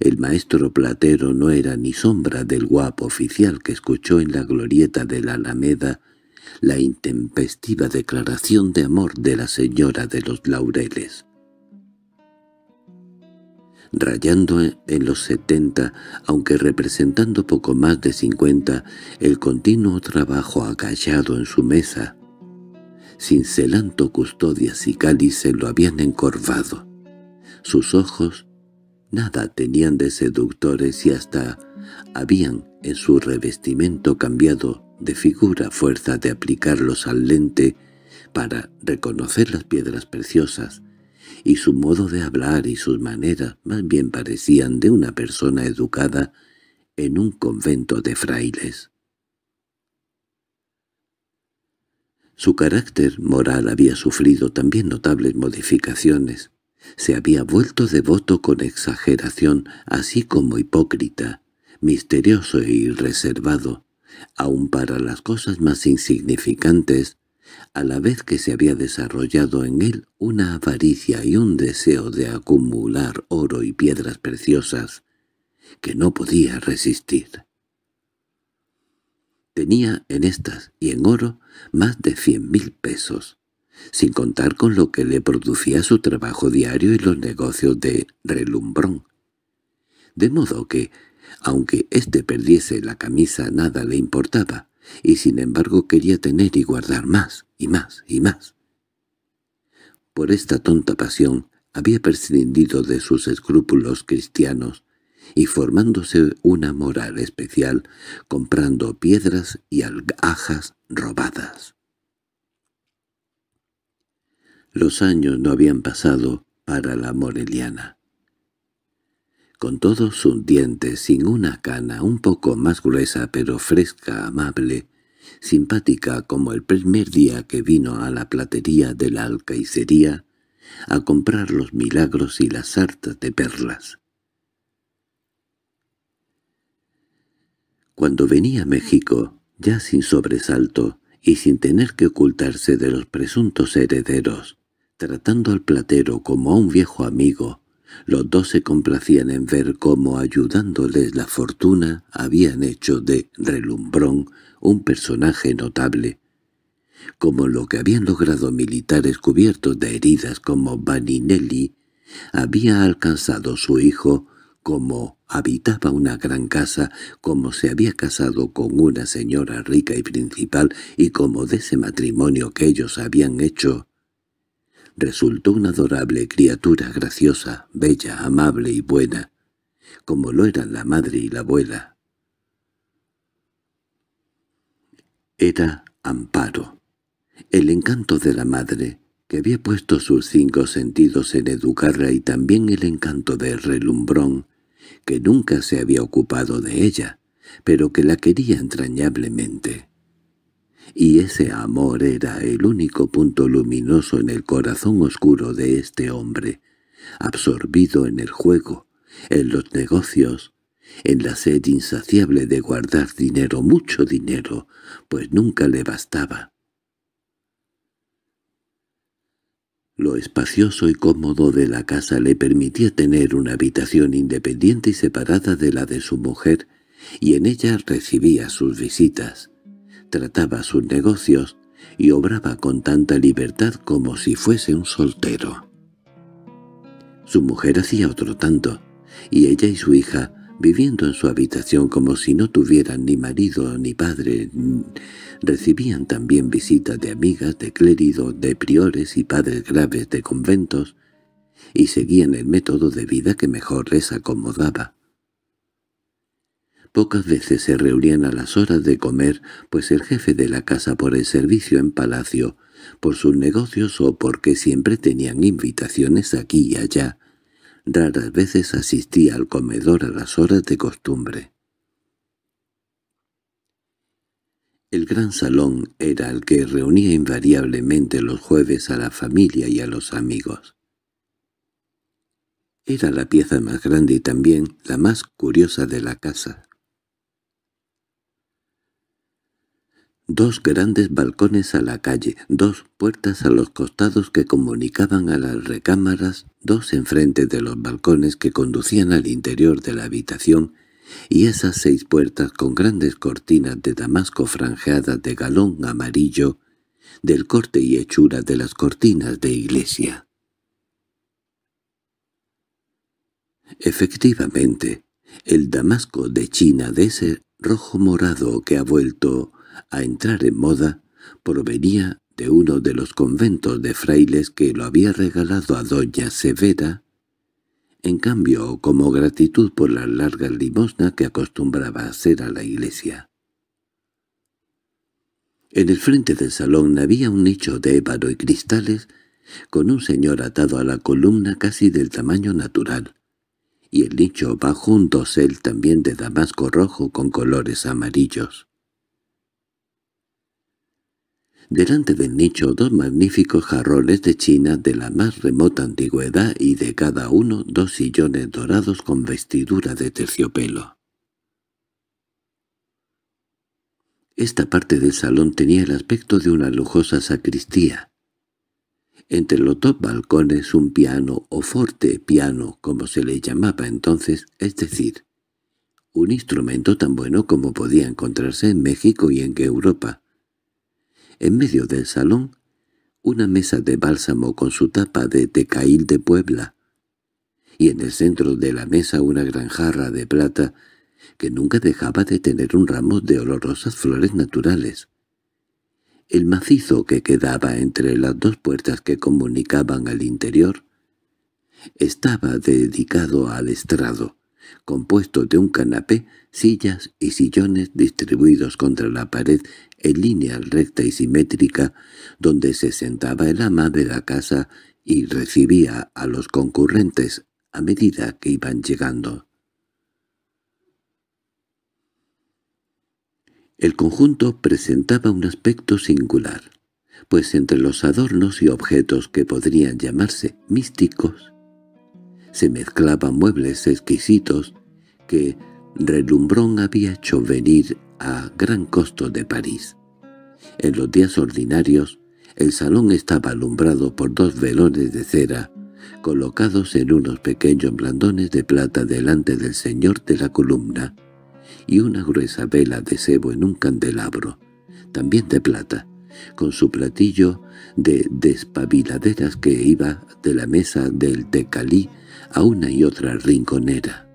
El maestro platero no era ni sombra del guapo oficial que escuchó en la glorieta de la Alameda la intempestiva declaración de amor de la señora de los laureles. Rayando en los setenta, aunque representando poco más de cincuenta, el continuo trabajo acallado en su mesa, cincelando custodias y cálices lo habían encorvado. Sus ojos nada tenían de seductores y hasta habían en su revestimiento cambiado de figura fuerza de aplicarlos al lente para reconocer las piedras preciosas, y su modo de hablar y sus maneras más bien parecían de una persona educada en un convento de frailes. Su carácter moral había sufrido también notables modificaciones, se había vuelto devoto con exageración, así como hipócrita, misterioso y e reservado, aun para las cosas más insignificantes, a la vez que se había desarrollado en él una avaricia y un deseo de acumular oro y piedras preciosas que no podía resistir. Tenía en estas y en oro más de cien mil pesos, sin contar con lo que le producía su trabajo diario y los negocios de relumbrón. De modo que, aunque éste perdiese la camisa nada le importaba, y sin embargo quería tener y guardar más, y más, y más. Por esta tonta pasión había prescindido de sus escrúpulos cristianos, y formándose una moral especial, comprando piedras y alhajas robadas. Los años no habían pasado para la moreliana. Con todos sus dientes, sin una cana, un poco más gruesa pero fresca, amable, simpática como el primer día que vino a la platería de la alcaicería a comprar los milagros y las hartas de perlas. Cuando venía a México, ya sin sobresalto y sin tener que ocultarse de los presuntos herederos, tratando al platero como a un viejo amigo, los dos se complacían en ver cómo, ayudándoles la fortuna, habían hecho de Relumbrón un personaje notable, como lo que habían logrado militares cubiertos de heridas como Baninelli, había alcanzado su hijo, como habitaba una gran casa, como se había casado con una señora rica y principal, y como de ese matrimonio que ellos habían hecho, Resultó una adorable criatura graciosa, bella, amable y buena, como lo eran la madre y la abuela. Era Amparo, el encanto de la madre, que había puesto sus cinco sentidos en educarla y también el encanto de Relumbrón, que nunca se había ocupado de ella, pero que la quería entrañablemente y ese amor era el único punto luminoso en el corazón oscuro de este hombre, absorbido en el juego, en los negocios, en la sed insaciable de guardar dinero, mucho dinero, pues nunca le bastaba. Lo espacioso y cómodo de la casa le permitía tener una habitación independiente y separada de la de su mujer, y en ella recibía sus visitas trataba sus negocios y obraba con tanta libertad como si fuese un soltero. Su mujer hacía otro tanto, y ella y su hija, viviendo en su habitación como si no tuvieran ni marido ni padre, recibían también visitas de amigas, de clérigos, de priores y padres graves de conventos, y seguían el método de vida que mejor les acomodaba. Pocas veces se reunían a las horas de comer, pues el jefe de la casa por el servicio en palacio, por sus negocios o porque siempre tenían invitaciones aquí y allá, raras veces asistía al comedor a las horas de costumbre. El gran salón era el que reunía invariablemente los jueves a la familia y a los amigos. Era la pieza más grande y también la más curiosa de la casa. dos grandes balcones a la calle, dos puertas a los costados que comunicaban a las recámaras, dos enfrente de los balcones que conducían al interior de la habitación, y esas seis puertas con grandes cortinas de damasco franjeadas de galón amarillo, del corte y hechura de las cortinas de iglesia. Efectivamente, el damasco de China de ese rojo morado que ha vuelto a entrar en moda provenía de uno de los conventos de frailes que lo había regalado a doña Severa, en cambio como gratitud por la larga limosna que acostumbraba hacer a la iglesia. En el frente del salón había un nicho de ébano y cristales con un señor atado a la columna casi del tamaño natural, y el nicho bajo un dosel también de damasco rojo con colores amarillos delante del nicho dos magníficos jarrones de China de la más remota antigüedad y de cada uno dos sillones dorados con vestidura de terciopelo. Esta parte del salón tenía el aspecto de una lujosa sacristía. Entre los dos balcones un piano o forte piano, como se le llamaba entonces, es decir, un instrumento tan bueno como podía encontrarse en México y en Europa, en medio del salón, una mesa de bálsamo con su tapa de tecail de Puebla, y en el centro de la mesa una gran jarra de plata que nunca dejaba de tener un ramo de olorosas flores naturales. El macizo que quedaba entre las dos puertas que comunicaban al interior estaba dedicado al estrado, compuesto de un canapé, sillas y sillones distribuidos contra la pared en línea recta y simétrica, donde se sentaba el ama de la casa y recibía a los concurrentes a medida que iban llegando. El conjunto presentaba un aspecto singular, pues entre los adornos y objetos que podrían llamarse místicos, se mezclaban muebles exquisitos que Relumbrón había hecho venir a gran costo de París. En los días ordinarios, el salón estaba alumbrado por dos velones de cera, colocados en unos pequeños blandones de plata delante del señor de la columna, y una gruesa vela de sebo en un candelabro, también de plata, con su platillo de despabiladeras que iba de la mesa del tecalí a una y otra rinconera.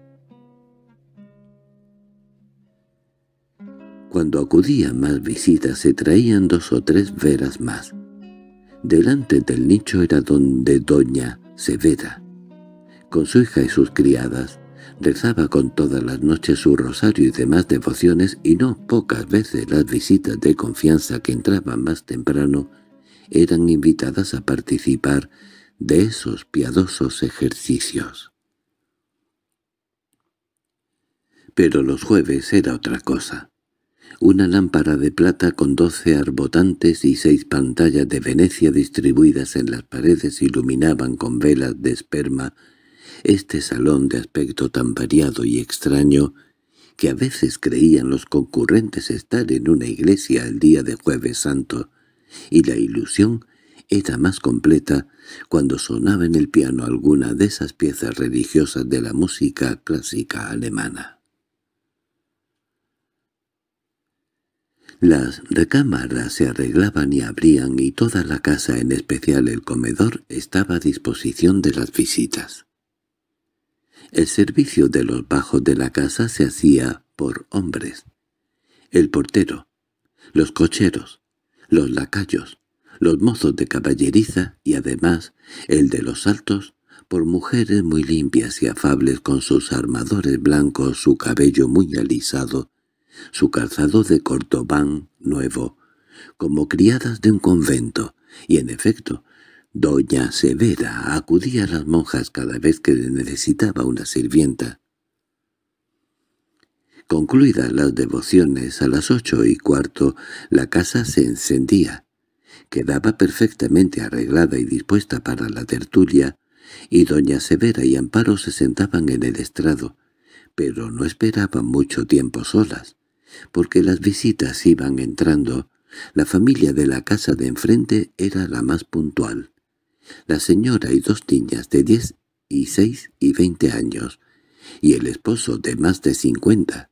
Cuando acudían más visitas se traían dos o tres veras más. Delante del nicho era donde doña Severa, con su hija y sus criadas, rezaba con todas las noches su rosario y demás devociones y no pocas veces las visitas de confianza que entraban más temprano eran invitadas a participar de esos piadosos ejercicios. Pero los jueves era otra cosa una lámpara de plata con doce arbotantes y seis pantallas de Venecia distribuidas en las paredes iluminaban con velas de esperma este salón de aspecto tan variado y extraño que a veces creían los concurrentes estar en una iglesia el día de Jueves Santo, y la ilusión era más completa cuando sonaba en el piano alguna de esas piezas religiosas de la música clásica alemana. Las recámaras se arreglaban y abrían y toda la casa, en especial el comedor, estaba a disposición de las visitas. El servicio de los bajos de la casa se hacía por hombres. El portero, los cocheros, los lacayos, los mozos de caballeriza y además el de los altos, por mujeres muy limpias y afables con sus armadores blancos, su cabello muy alisado, su calzado de cortobán nuevo, como criadas de un convento, y en efecto, doña Severa acudía a las monjas cada vez que necesitaba una sirvienta. Concluidas las devociones a las ocho y cuarto, la casa se encendía. Quedaba perfectamente arreglada y dispuesta para la tertulia, y doña Severa y Amparo se sentaban en el estrado, pero no esperaban mucho tiempo solas porque las visitas iban entrando. La familia de la casa de enfrente era la más puntual. La señora y dos niñas de diez y seis y veinte años, y el esposo de más de cincuenta,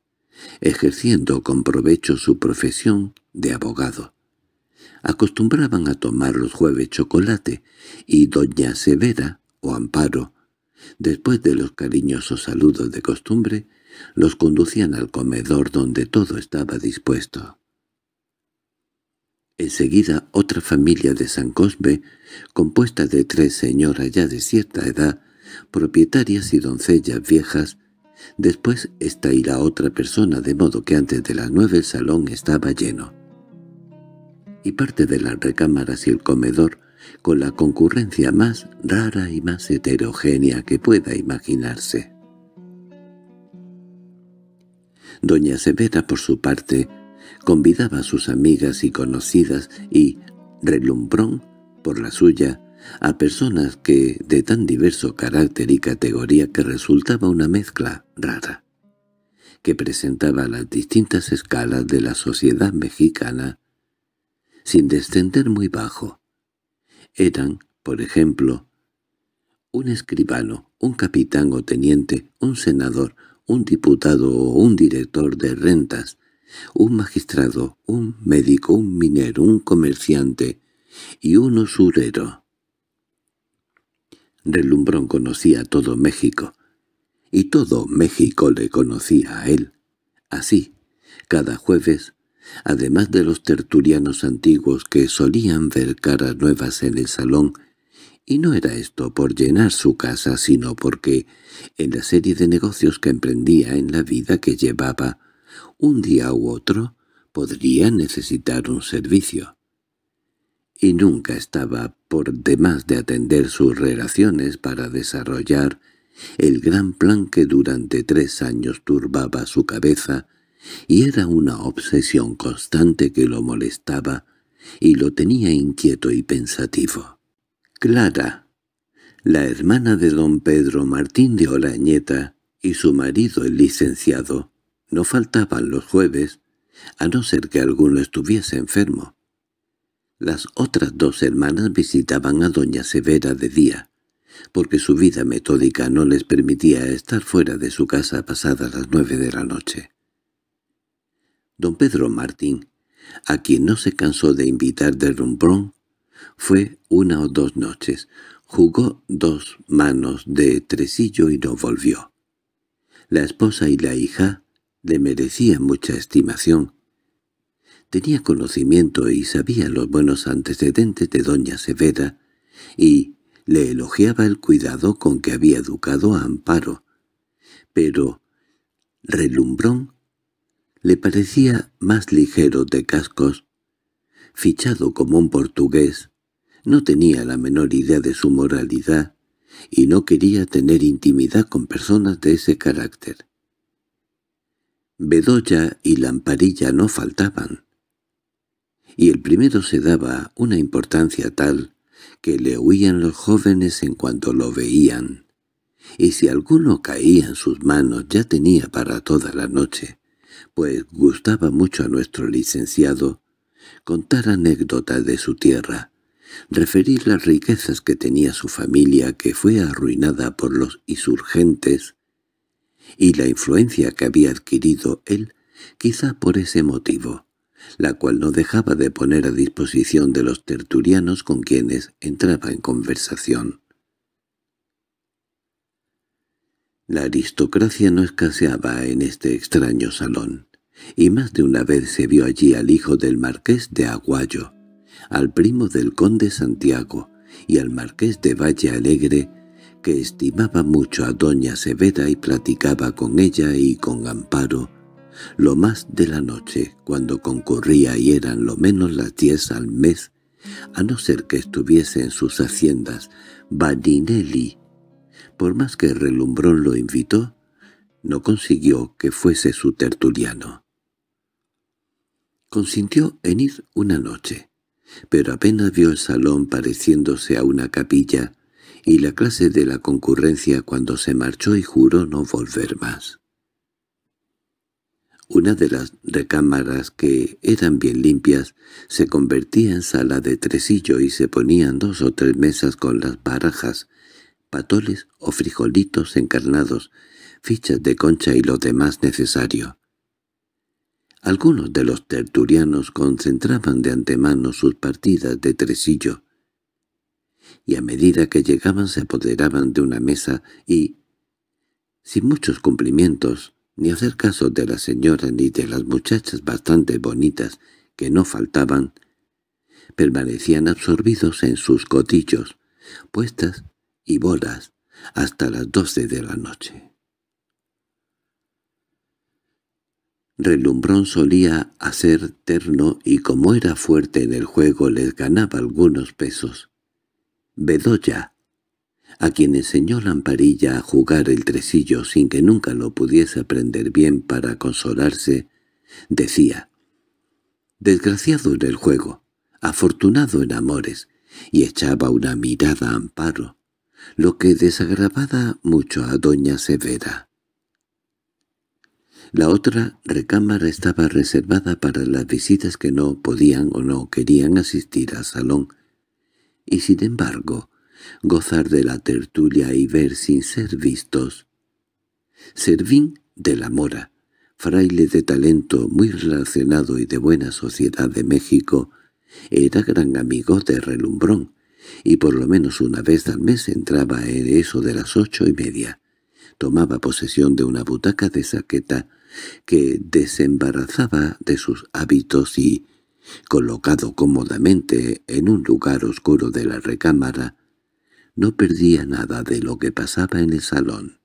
ejerciendo con provecho su profesión de abogado. Acostumbraban a tomar los jueves chocolate, y doña Severa, o Amparo, después de los cariñosos saludos de costumbre, los conducían al comedor donde todo estaba dispuesto. Enseguida otra familia de San Cosme, compuesta de tres señoras ya de cierta edad, propietarias y doncellas viejas, después esta y la otra persona, de modo que antes de las nueve el salón estaba lleno. Y parte de las recámaras y el comedor, con la concurrencia más rara y más heterogénea que pueda imaginarse. Doña Severa, por su parte, convidaba a sus amigas y conocidas y relumbrón, por la suya, a personas que, de tan diverso carácter y categoría que resultaba una mezcla rara, que presentaba las distintas escalas de la sociedad mexicana, sin descender muy bajo. Eran, por ejemplo, un escribano, un capitán o teniente, un senador, un diputado o un director de rentas, un magistrado, un médico, un minero, un comerciante y un usurero. Relumbrón conocía todo México, y todo México le conocía a él. Así, cada jueves, además de los tertulianos antiguos que solían ver caras nuevas en el salón, y no era esto por llenar su casa, sino porque, en la serie de negocios que emprendía en la vida que llevaba, un día u otro podría necesitar un servicio. Y nunca estaba por demás de atender sus relaciones para desarrollar el gran plan que durante tres años turbaba su cabeza y era una obsesión constante que lo molestaba y lo tenía inquieto y pensativo. Clara, la hermana de don Pedro Martín de Olañeta y su marido el licenciado, no faltaban los jueves, a no ser que alguno estuviese enfermo. Las otras dos hermanas visitaban a doña Severa de día, porque su vida metódica no les permitía estar fuera de su casa pasadas las nueve de la noche. Don Pedro Martín, a quien no se cansó de invitar de Rumbrón, fue una o dos noches, jugó dos manos de tresillo y no volvió. La esposa y la hija le merecían mucha estimación. Tenía conocimiento y sabía los buenos antecedentes de doña Severa, y le elogiaba el cuidado con que había educado a Amparo. Pero relumbrón le parecía más ligero de cascos, fichado como un portugués, no tenía la menor idea de su moralidad y no quería tener intimidad con personas de ese carácter. Bedoya y Lamparilla no faltaban. Y el primero se daba una importancia tal que le huían los jóvenes en cuanto lo veían, y si alguno caía en sus manos ya tenía para toda la noche, pues gustaba mucho a nuestro licenciado contar anécdotas de su tierra, referir las riquezas que tenía su familia que fue arruinada por los insurgentes y la influencia que había adquirido él, quizá por ese motivo, la cual no dejaba de poner a disposición de los tertulianos con quienes entraba en conversación. La aristocracia no escaseaba en este extraño salón, y más de una vez se vio allí al hijo del marqués de Aguayo, al primo del conde Santiago y al marqués de Valle Alegre, que estimaba mucho a doña Severa y platicaba con ella y con Amparo, lo más de la noche, cuando concurría y eran lo menos las diez al mes, a no ser que estuviese en sus haciendas Badinelli, Por más que Relumbrón lo invitó, no consiguió que fuese su tertuliano. Consintió en ir una noche, pero apenas vio el salón pareciéndose a una capilla, y la clase de la concurrencia cuando se marchó y juró no volver más. Una de las recámaras, que eran bien limpias, se convertía en sala de tresillo y se ponían dos o tres mesas con las barajas, patoles o frijolitos encarnados, fichas de concha y lo demás necesario. Algunos de los tertulianos concentraban de antemano sus partidas de tresillo, y a medida que llegaban se apoderaban de una mesa y, sin muchos cumplimientos, ni hacer caso de la señora ni de las muchachas bastante bonitas que no faltaban, permanecían absorbidos en sus cotillos, puestas y bolas hasta las doce de la noche. Relumbrón solía hacer terno y como era fuerte en el juego les ganaba algunos pesos. Bedoya, a quien enseñó Lamparilla a jugar el tresillo sin que nunca lo pudiese aprender bien para consolarse, decía «Desgraciado en el juego, afortunado en amores», y echaba una mirada a Amparo, lo que desagravaba mucho a doña Severa. La otra recámara estaba reservada para las visitas que no podían o no querían asistir al salón, y sin embargo, gozar de la tertulia y ver sin ser vistos. Servín de la Mora, fraile de talento muy relacionado y de buena sociedad de México, era gran amigo de Relumbrón, y por lo menos una vez al mes entraba en eso de las ocho y media. Tomaba posesión de una butaca de saqueta que desembarazaba de sus hábitos y, colocado cómodamente en un lugar oscuro de la recámara, no perdía nada de lo que pasaba en el salón.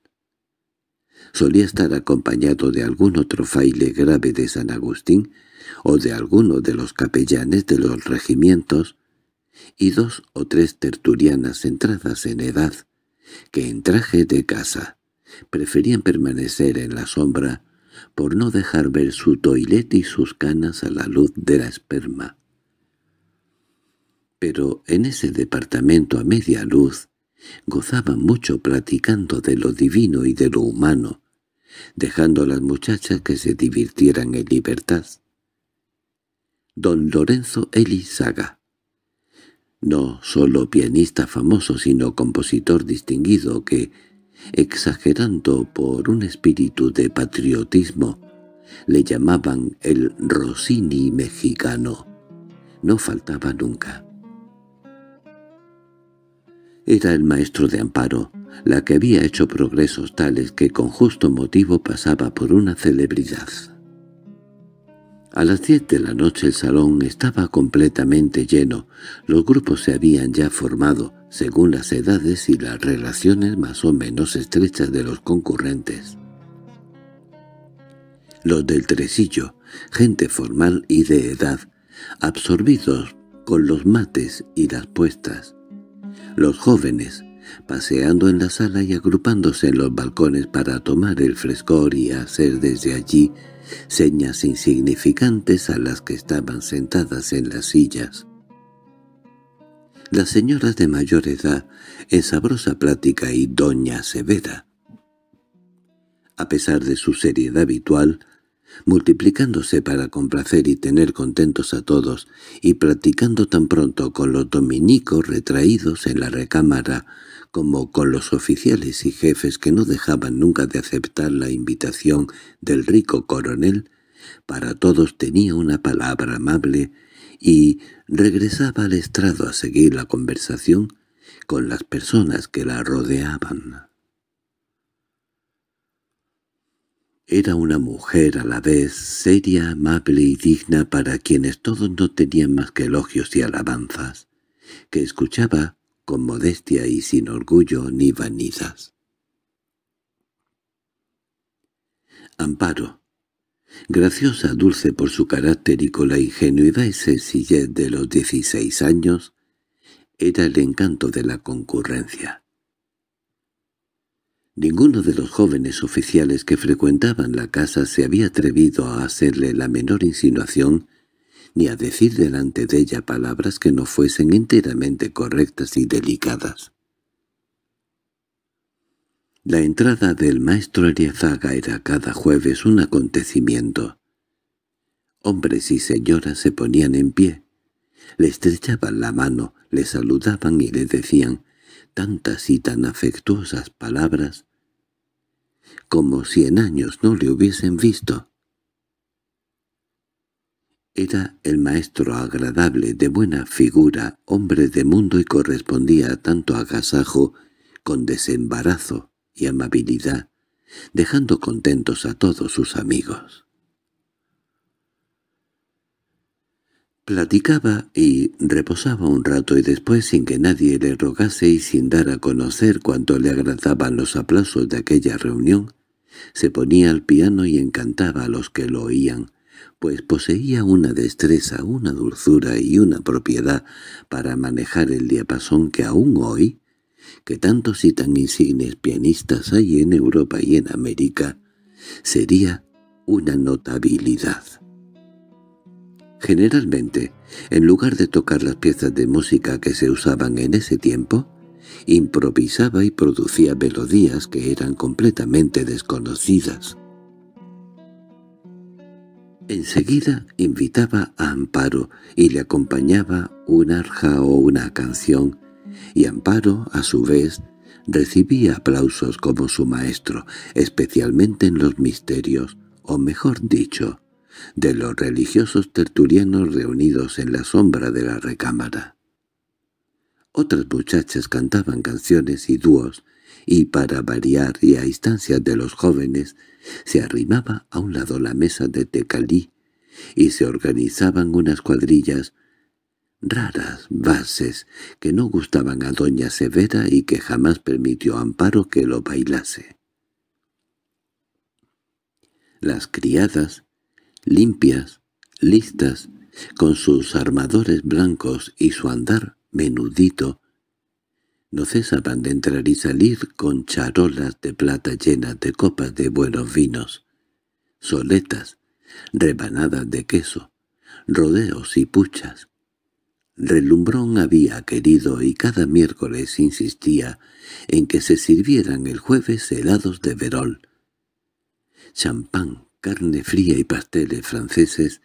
Solía estar acompañado de algún otro faile grave de San Agustín o de alguno de los capellanes de los regimientos y dos o tres tertulianas entradas en edad que en traje de casa preferían permanecer en la sombra por no dejar ver su toilet y sus canas a la luz de la esperma. Pero en ese departamento a media luz gozaba mucho platicando de lo divino y de lo humano, dejando a las muchachas que se divirtieran en libertad. Don Lorenzo Elizaga no solo pianista famoso sino compositor distinguido que, exagerando por un espíritu de patriotismo. Le llamaban el Rossini mexicano. No faltaba nunca. Era el maestro de Amparo, la que había hecho progresos tales que con justo motivo pasaba por una celebridad. A las diez de la noche el salón estaba completamente lleno. Los grupos se habían ya formado, según las edades y las relaciones más o menos estrechas de los concurrentes. Los del tresillo, gente formal y de edad, absorbidos con los mates y las puestas. Los jóvenes, paseando en la sala y agrupándose en los balcones para tomar el frescor y hacer desde allí señas insignificantes a las que estaban sentadas en las sillas. Las señoras de mayor edad, en sabrosa plática y doña severa. A pesar de su seriedad habitual, multiplicándose para complacer y tener contentos a todos, y practicando tan pronto con los dominicos retraídos en la recámara como con los oficiales y jefes que no dejaban nunca de aceptar la invitación del rico coronel, para todos tenía una palabra amable y regresaba al estrado a seguir la conversación con las personas que la rodeaban. Era una mujer a la vez seria, amable y digna para quienes todos no tenían más que elogios y alabanzas, que escuchaba con modestia y sin orgullo ni vanidas Amparo. Graciosa, dulce por su carácter y con la ingenuidad y sencillez de los dieciséis años, era el encanto de la concurrencia. Ninguno de los jóvenes oficiales que frecuentaban la casa se había atrevido a hacerle la menor insinuación ni a decir delante de ella palabras que no fuesen enteramente correctas y delicadas. La entrada del maestro Ariazaga era cada jueves un acontecimiento. Hombres y señoras se ponían en pie, le estrechaban la mano, le saludaban y le decían tantas y tan afectuosas palabras como si en años no le hubiesen visto. Era el maestro agradable, de buena figura, hombre de mundo y correspondía tanto a tanto con desembarazo y amabilidad, dejando contentos a todos sus amigos. Platicaba y reposaba un rato y después sin que nadie le rogase y sin dar a conocer cuánto le agradaban los aplausos de aquella reunión, se ponía al piano y encantaba a los que lo oían, pues poseía una destreza, una dulzura y una propiedad para manejar el diapasón que aún hoy, que tantos y tan insignes pianistas hay en Europa y en América, sería una notabilidad. Generalmente, en lugar de tocar las piezas de música que se usaban en ese tiempo, improvisaba y producía melodías que eran completamente desconocidas. Enseguida invitaba a Amparo y le acompañaba una arja o una canción, y Amparo, a su vez, recibía aplausos como su maestro, especialmente en los misterios, o mejor dicho, de los religiosos tertulianos reunidos en la sombra de la recámara. Otras muchachas cantaban canciones y dúos, y para variar y a instancias de los jóvenes se arrimaba a un lado la mesa de tecalí y se organizaban unas cuadrillas, raras bases que no gustaban a doña Severa y que jamás permitió Amparo que lo bailase. Las criadas, limpias, listas, con sus armadores blancos y su andar menudito, no cesaban de entrar y salir con charolas de plata llenas de copas de buenos vinos, soletas, rebanadas de queso, rodeos y puchas. Relumbrón había querido y cada miércoles insistía en que se sirvieran el jueves helados de verol, champán, carne fría y pasteles franceses,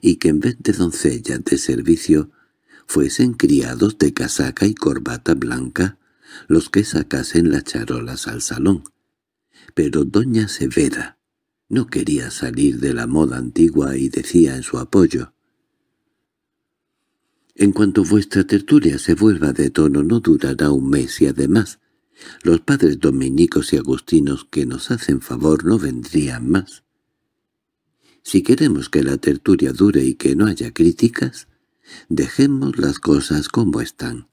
y que en vez de doncellas de servicio fuesen criados de casaca y corbata blanca los que sacasen las charolas al salón. Pero doña Severa no quería salir de la moda antigua y decía en su apoyo, «En cuanto vuestra tertulia se vuelva de tono no durará un mes y además los padres dominicos y agustinos que nos hacen favor no vendrían más. Si queremos que la tertulia dure y que no haya críticas, Dejemos las cosas como están.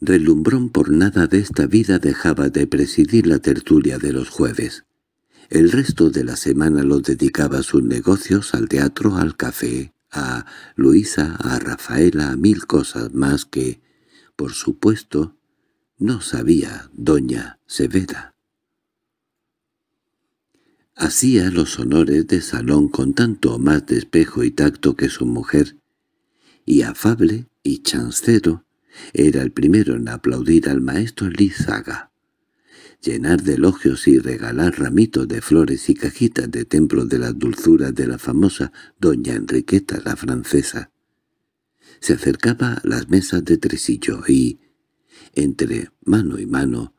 Relumbrón por nada de esta vida dejaba de presidir la tertulia de los jueves. El resto de la semana lo dedicaba a sus negocios, al teatro, al café, a Luisa, a Rafaela, a mil cosas más que, por supuesto, no sabía doña Severa. Hacía los honores de salón con tanto más despejo y tacto que su mujer, y afable y chancero, era el primero en aplaudir al maestro Lizaga, llenar de elogios y regalar ramitos de flores y cajitas de templo de las dulzuras de la famosa doña Enriqueta la francesa. Se acercaba a las mesas de tresillo y, entre mano y mano,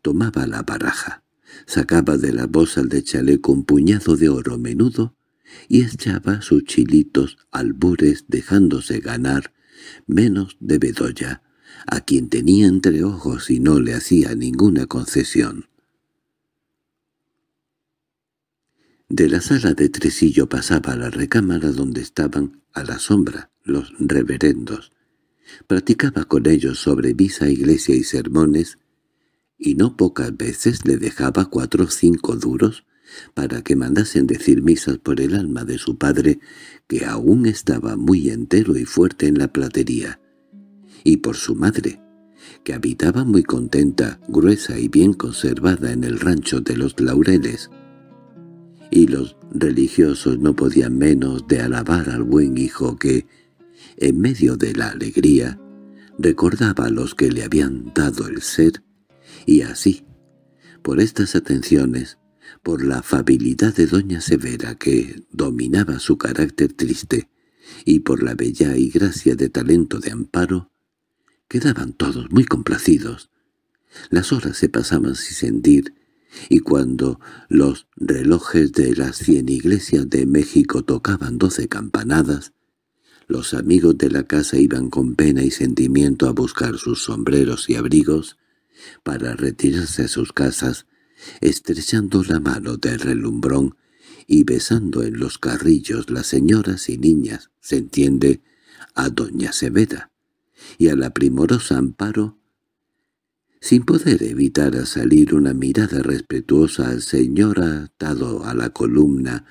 tomaba la baraja. Sacaba de la bolsa de chaleco un puñado de oro menudo y echaba sus chilitos albures dejándose ganar, menos de Bedoya, a quien tenía entre ojos y no le hacía ninguna concesión. De la sala de tresillo pasaba a la recámara donde estaban, a la sombra, los reverendos. Practicaba con ellos sobre visa, iglesia y sermones, y no pocas veces le dejaba cuatro o cinco duros para que mandasen decir misas por el alma de su padre, que aún estaba muy entero y fuerte en la platería, y por su madre, que habitaba muy contenta, gruesa y bien conservada en el rancho de los Laureles. Y los religiosos no podían menos de alabar al buen hijo que, en medio de la alegría, recordaba a los que le habían dado el ser y así, por estas atenciones, por la afabilidad de doña Severa que dominaba su carácter triste, y por la bella y gracia de talento de Amparo, quedaban todos muy complacidos. Las horas se pasaban sin sentir, y cuando los relojes de las cien iglesias de México tocaban doce campanadas, los amigos de la casa iban con pena y sentimiento a buscar sus sombreros y abrigos, para retirarse a sus casas, estrechando la mano del relumbrón y besando en los carrillos las señoras y niñas, se entiende, a doña Severa y a la primorosa Amparo, sin poder evitar a salir una mirada respetuosa al señor atado a la columna,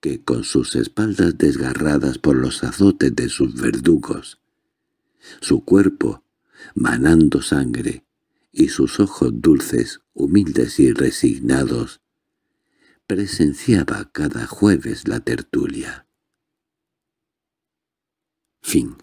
que con sus espaldas desgarradas por los azotes de sus verdugos. Su cuerpo, manando sangre, y sus ojos dulces, humildes y resignados, presenciaba cada jueves la tertulia. Fin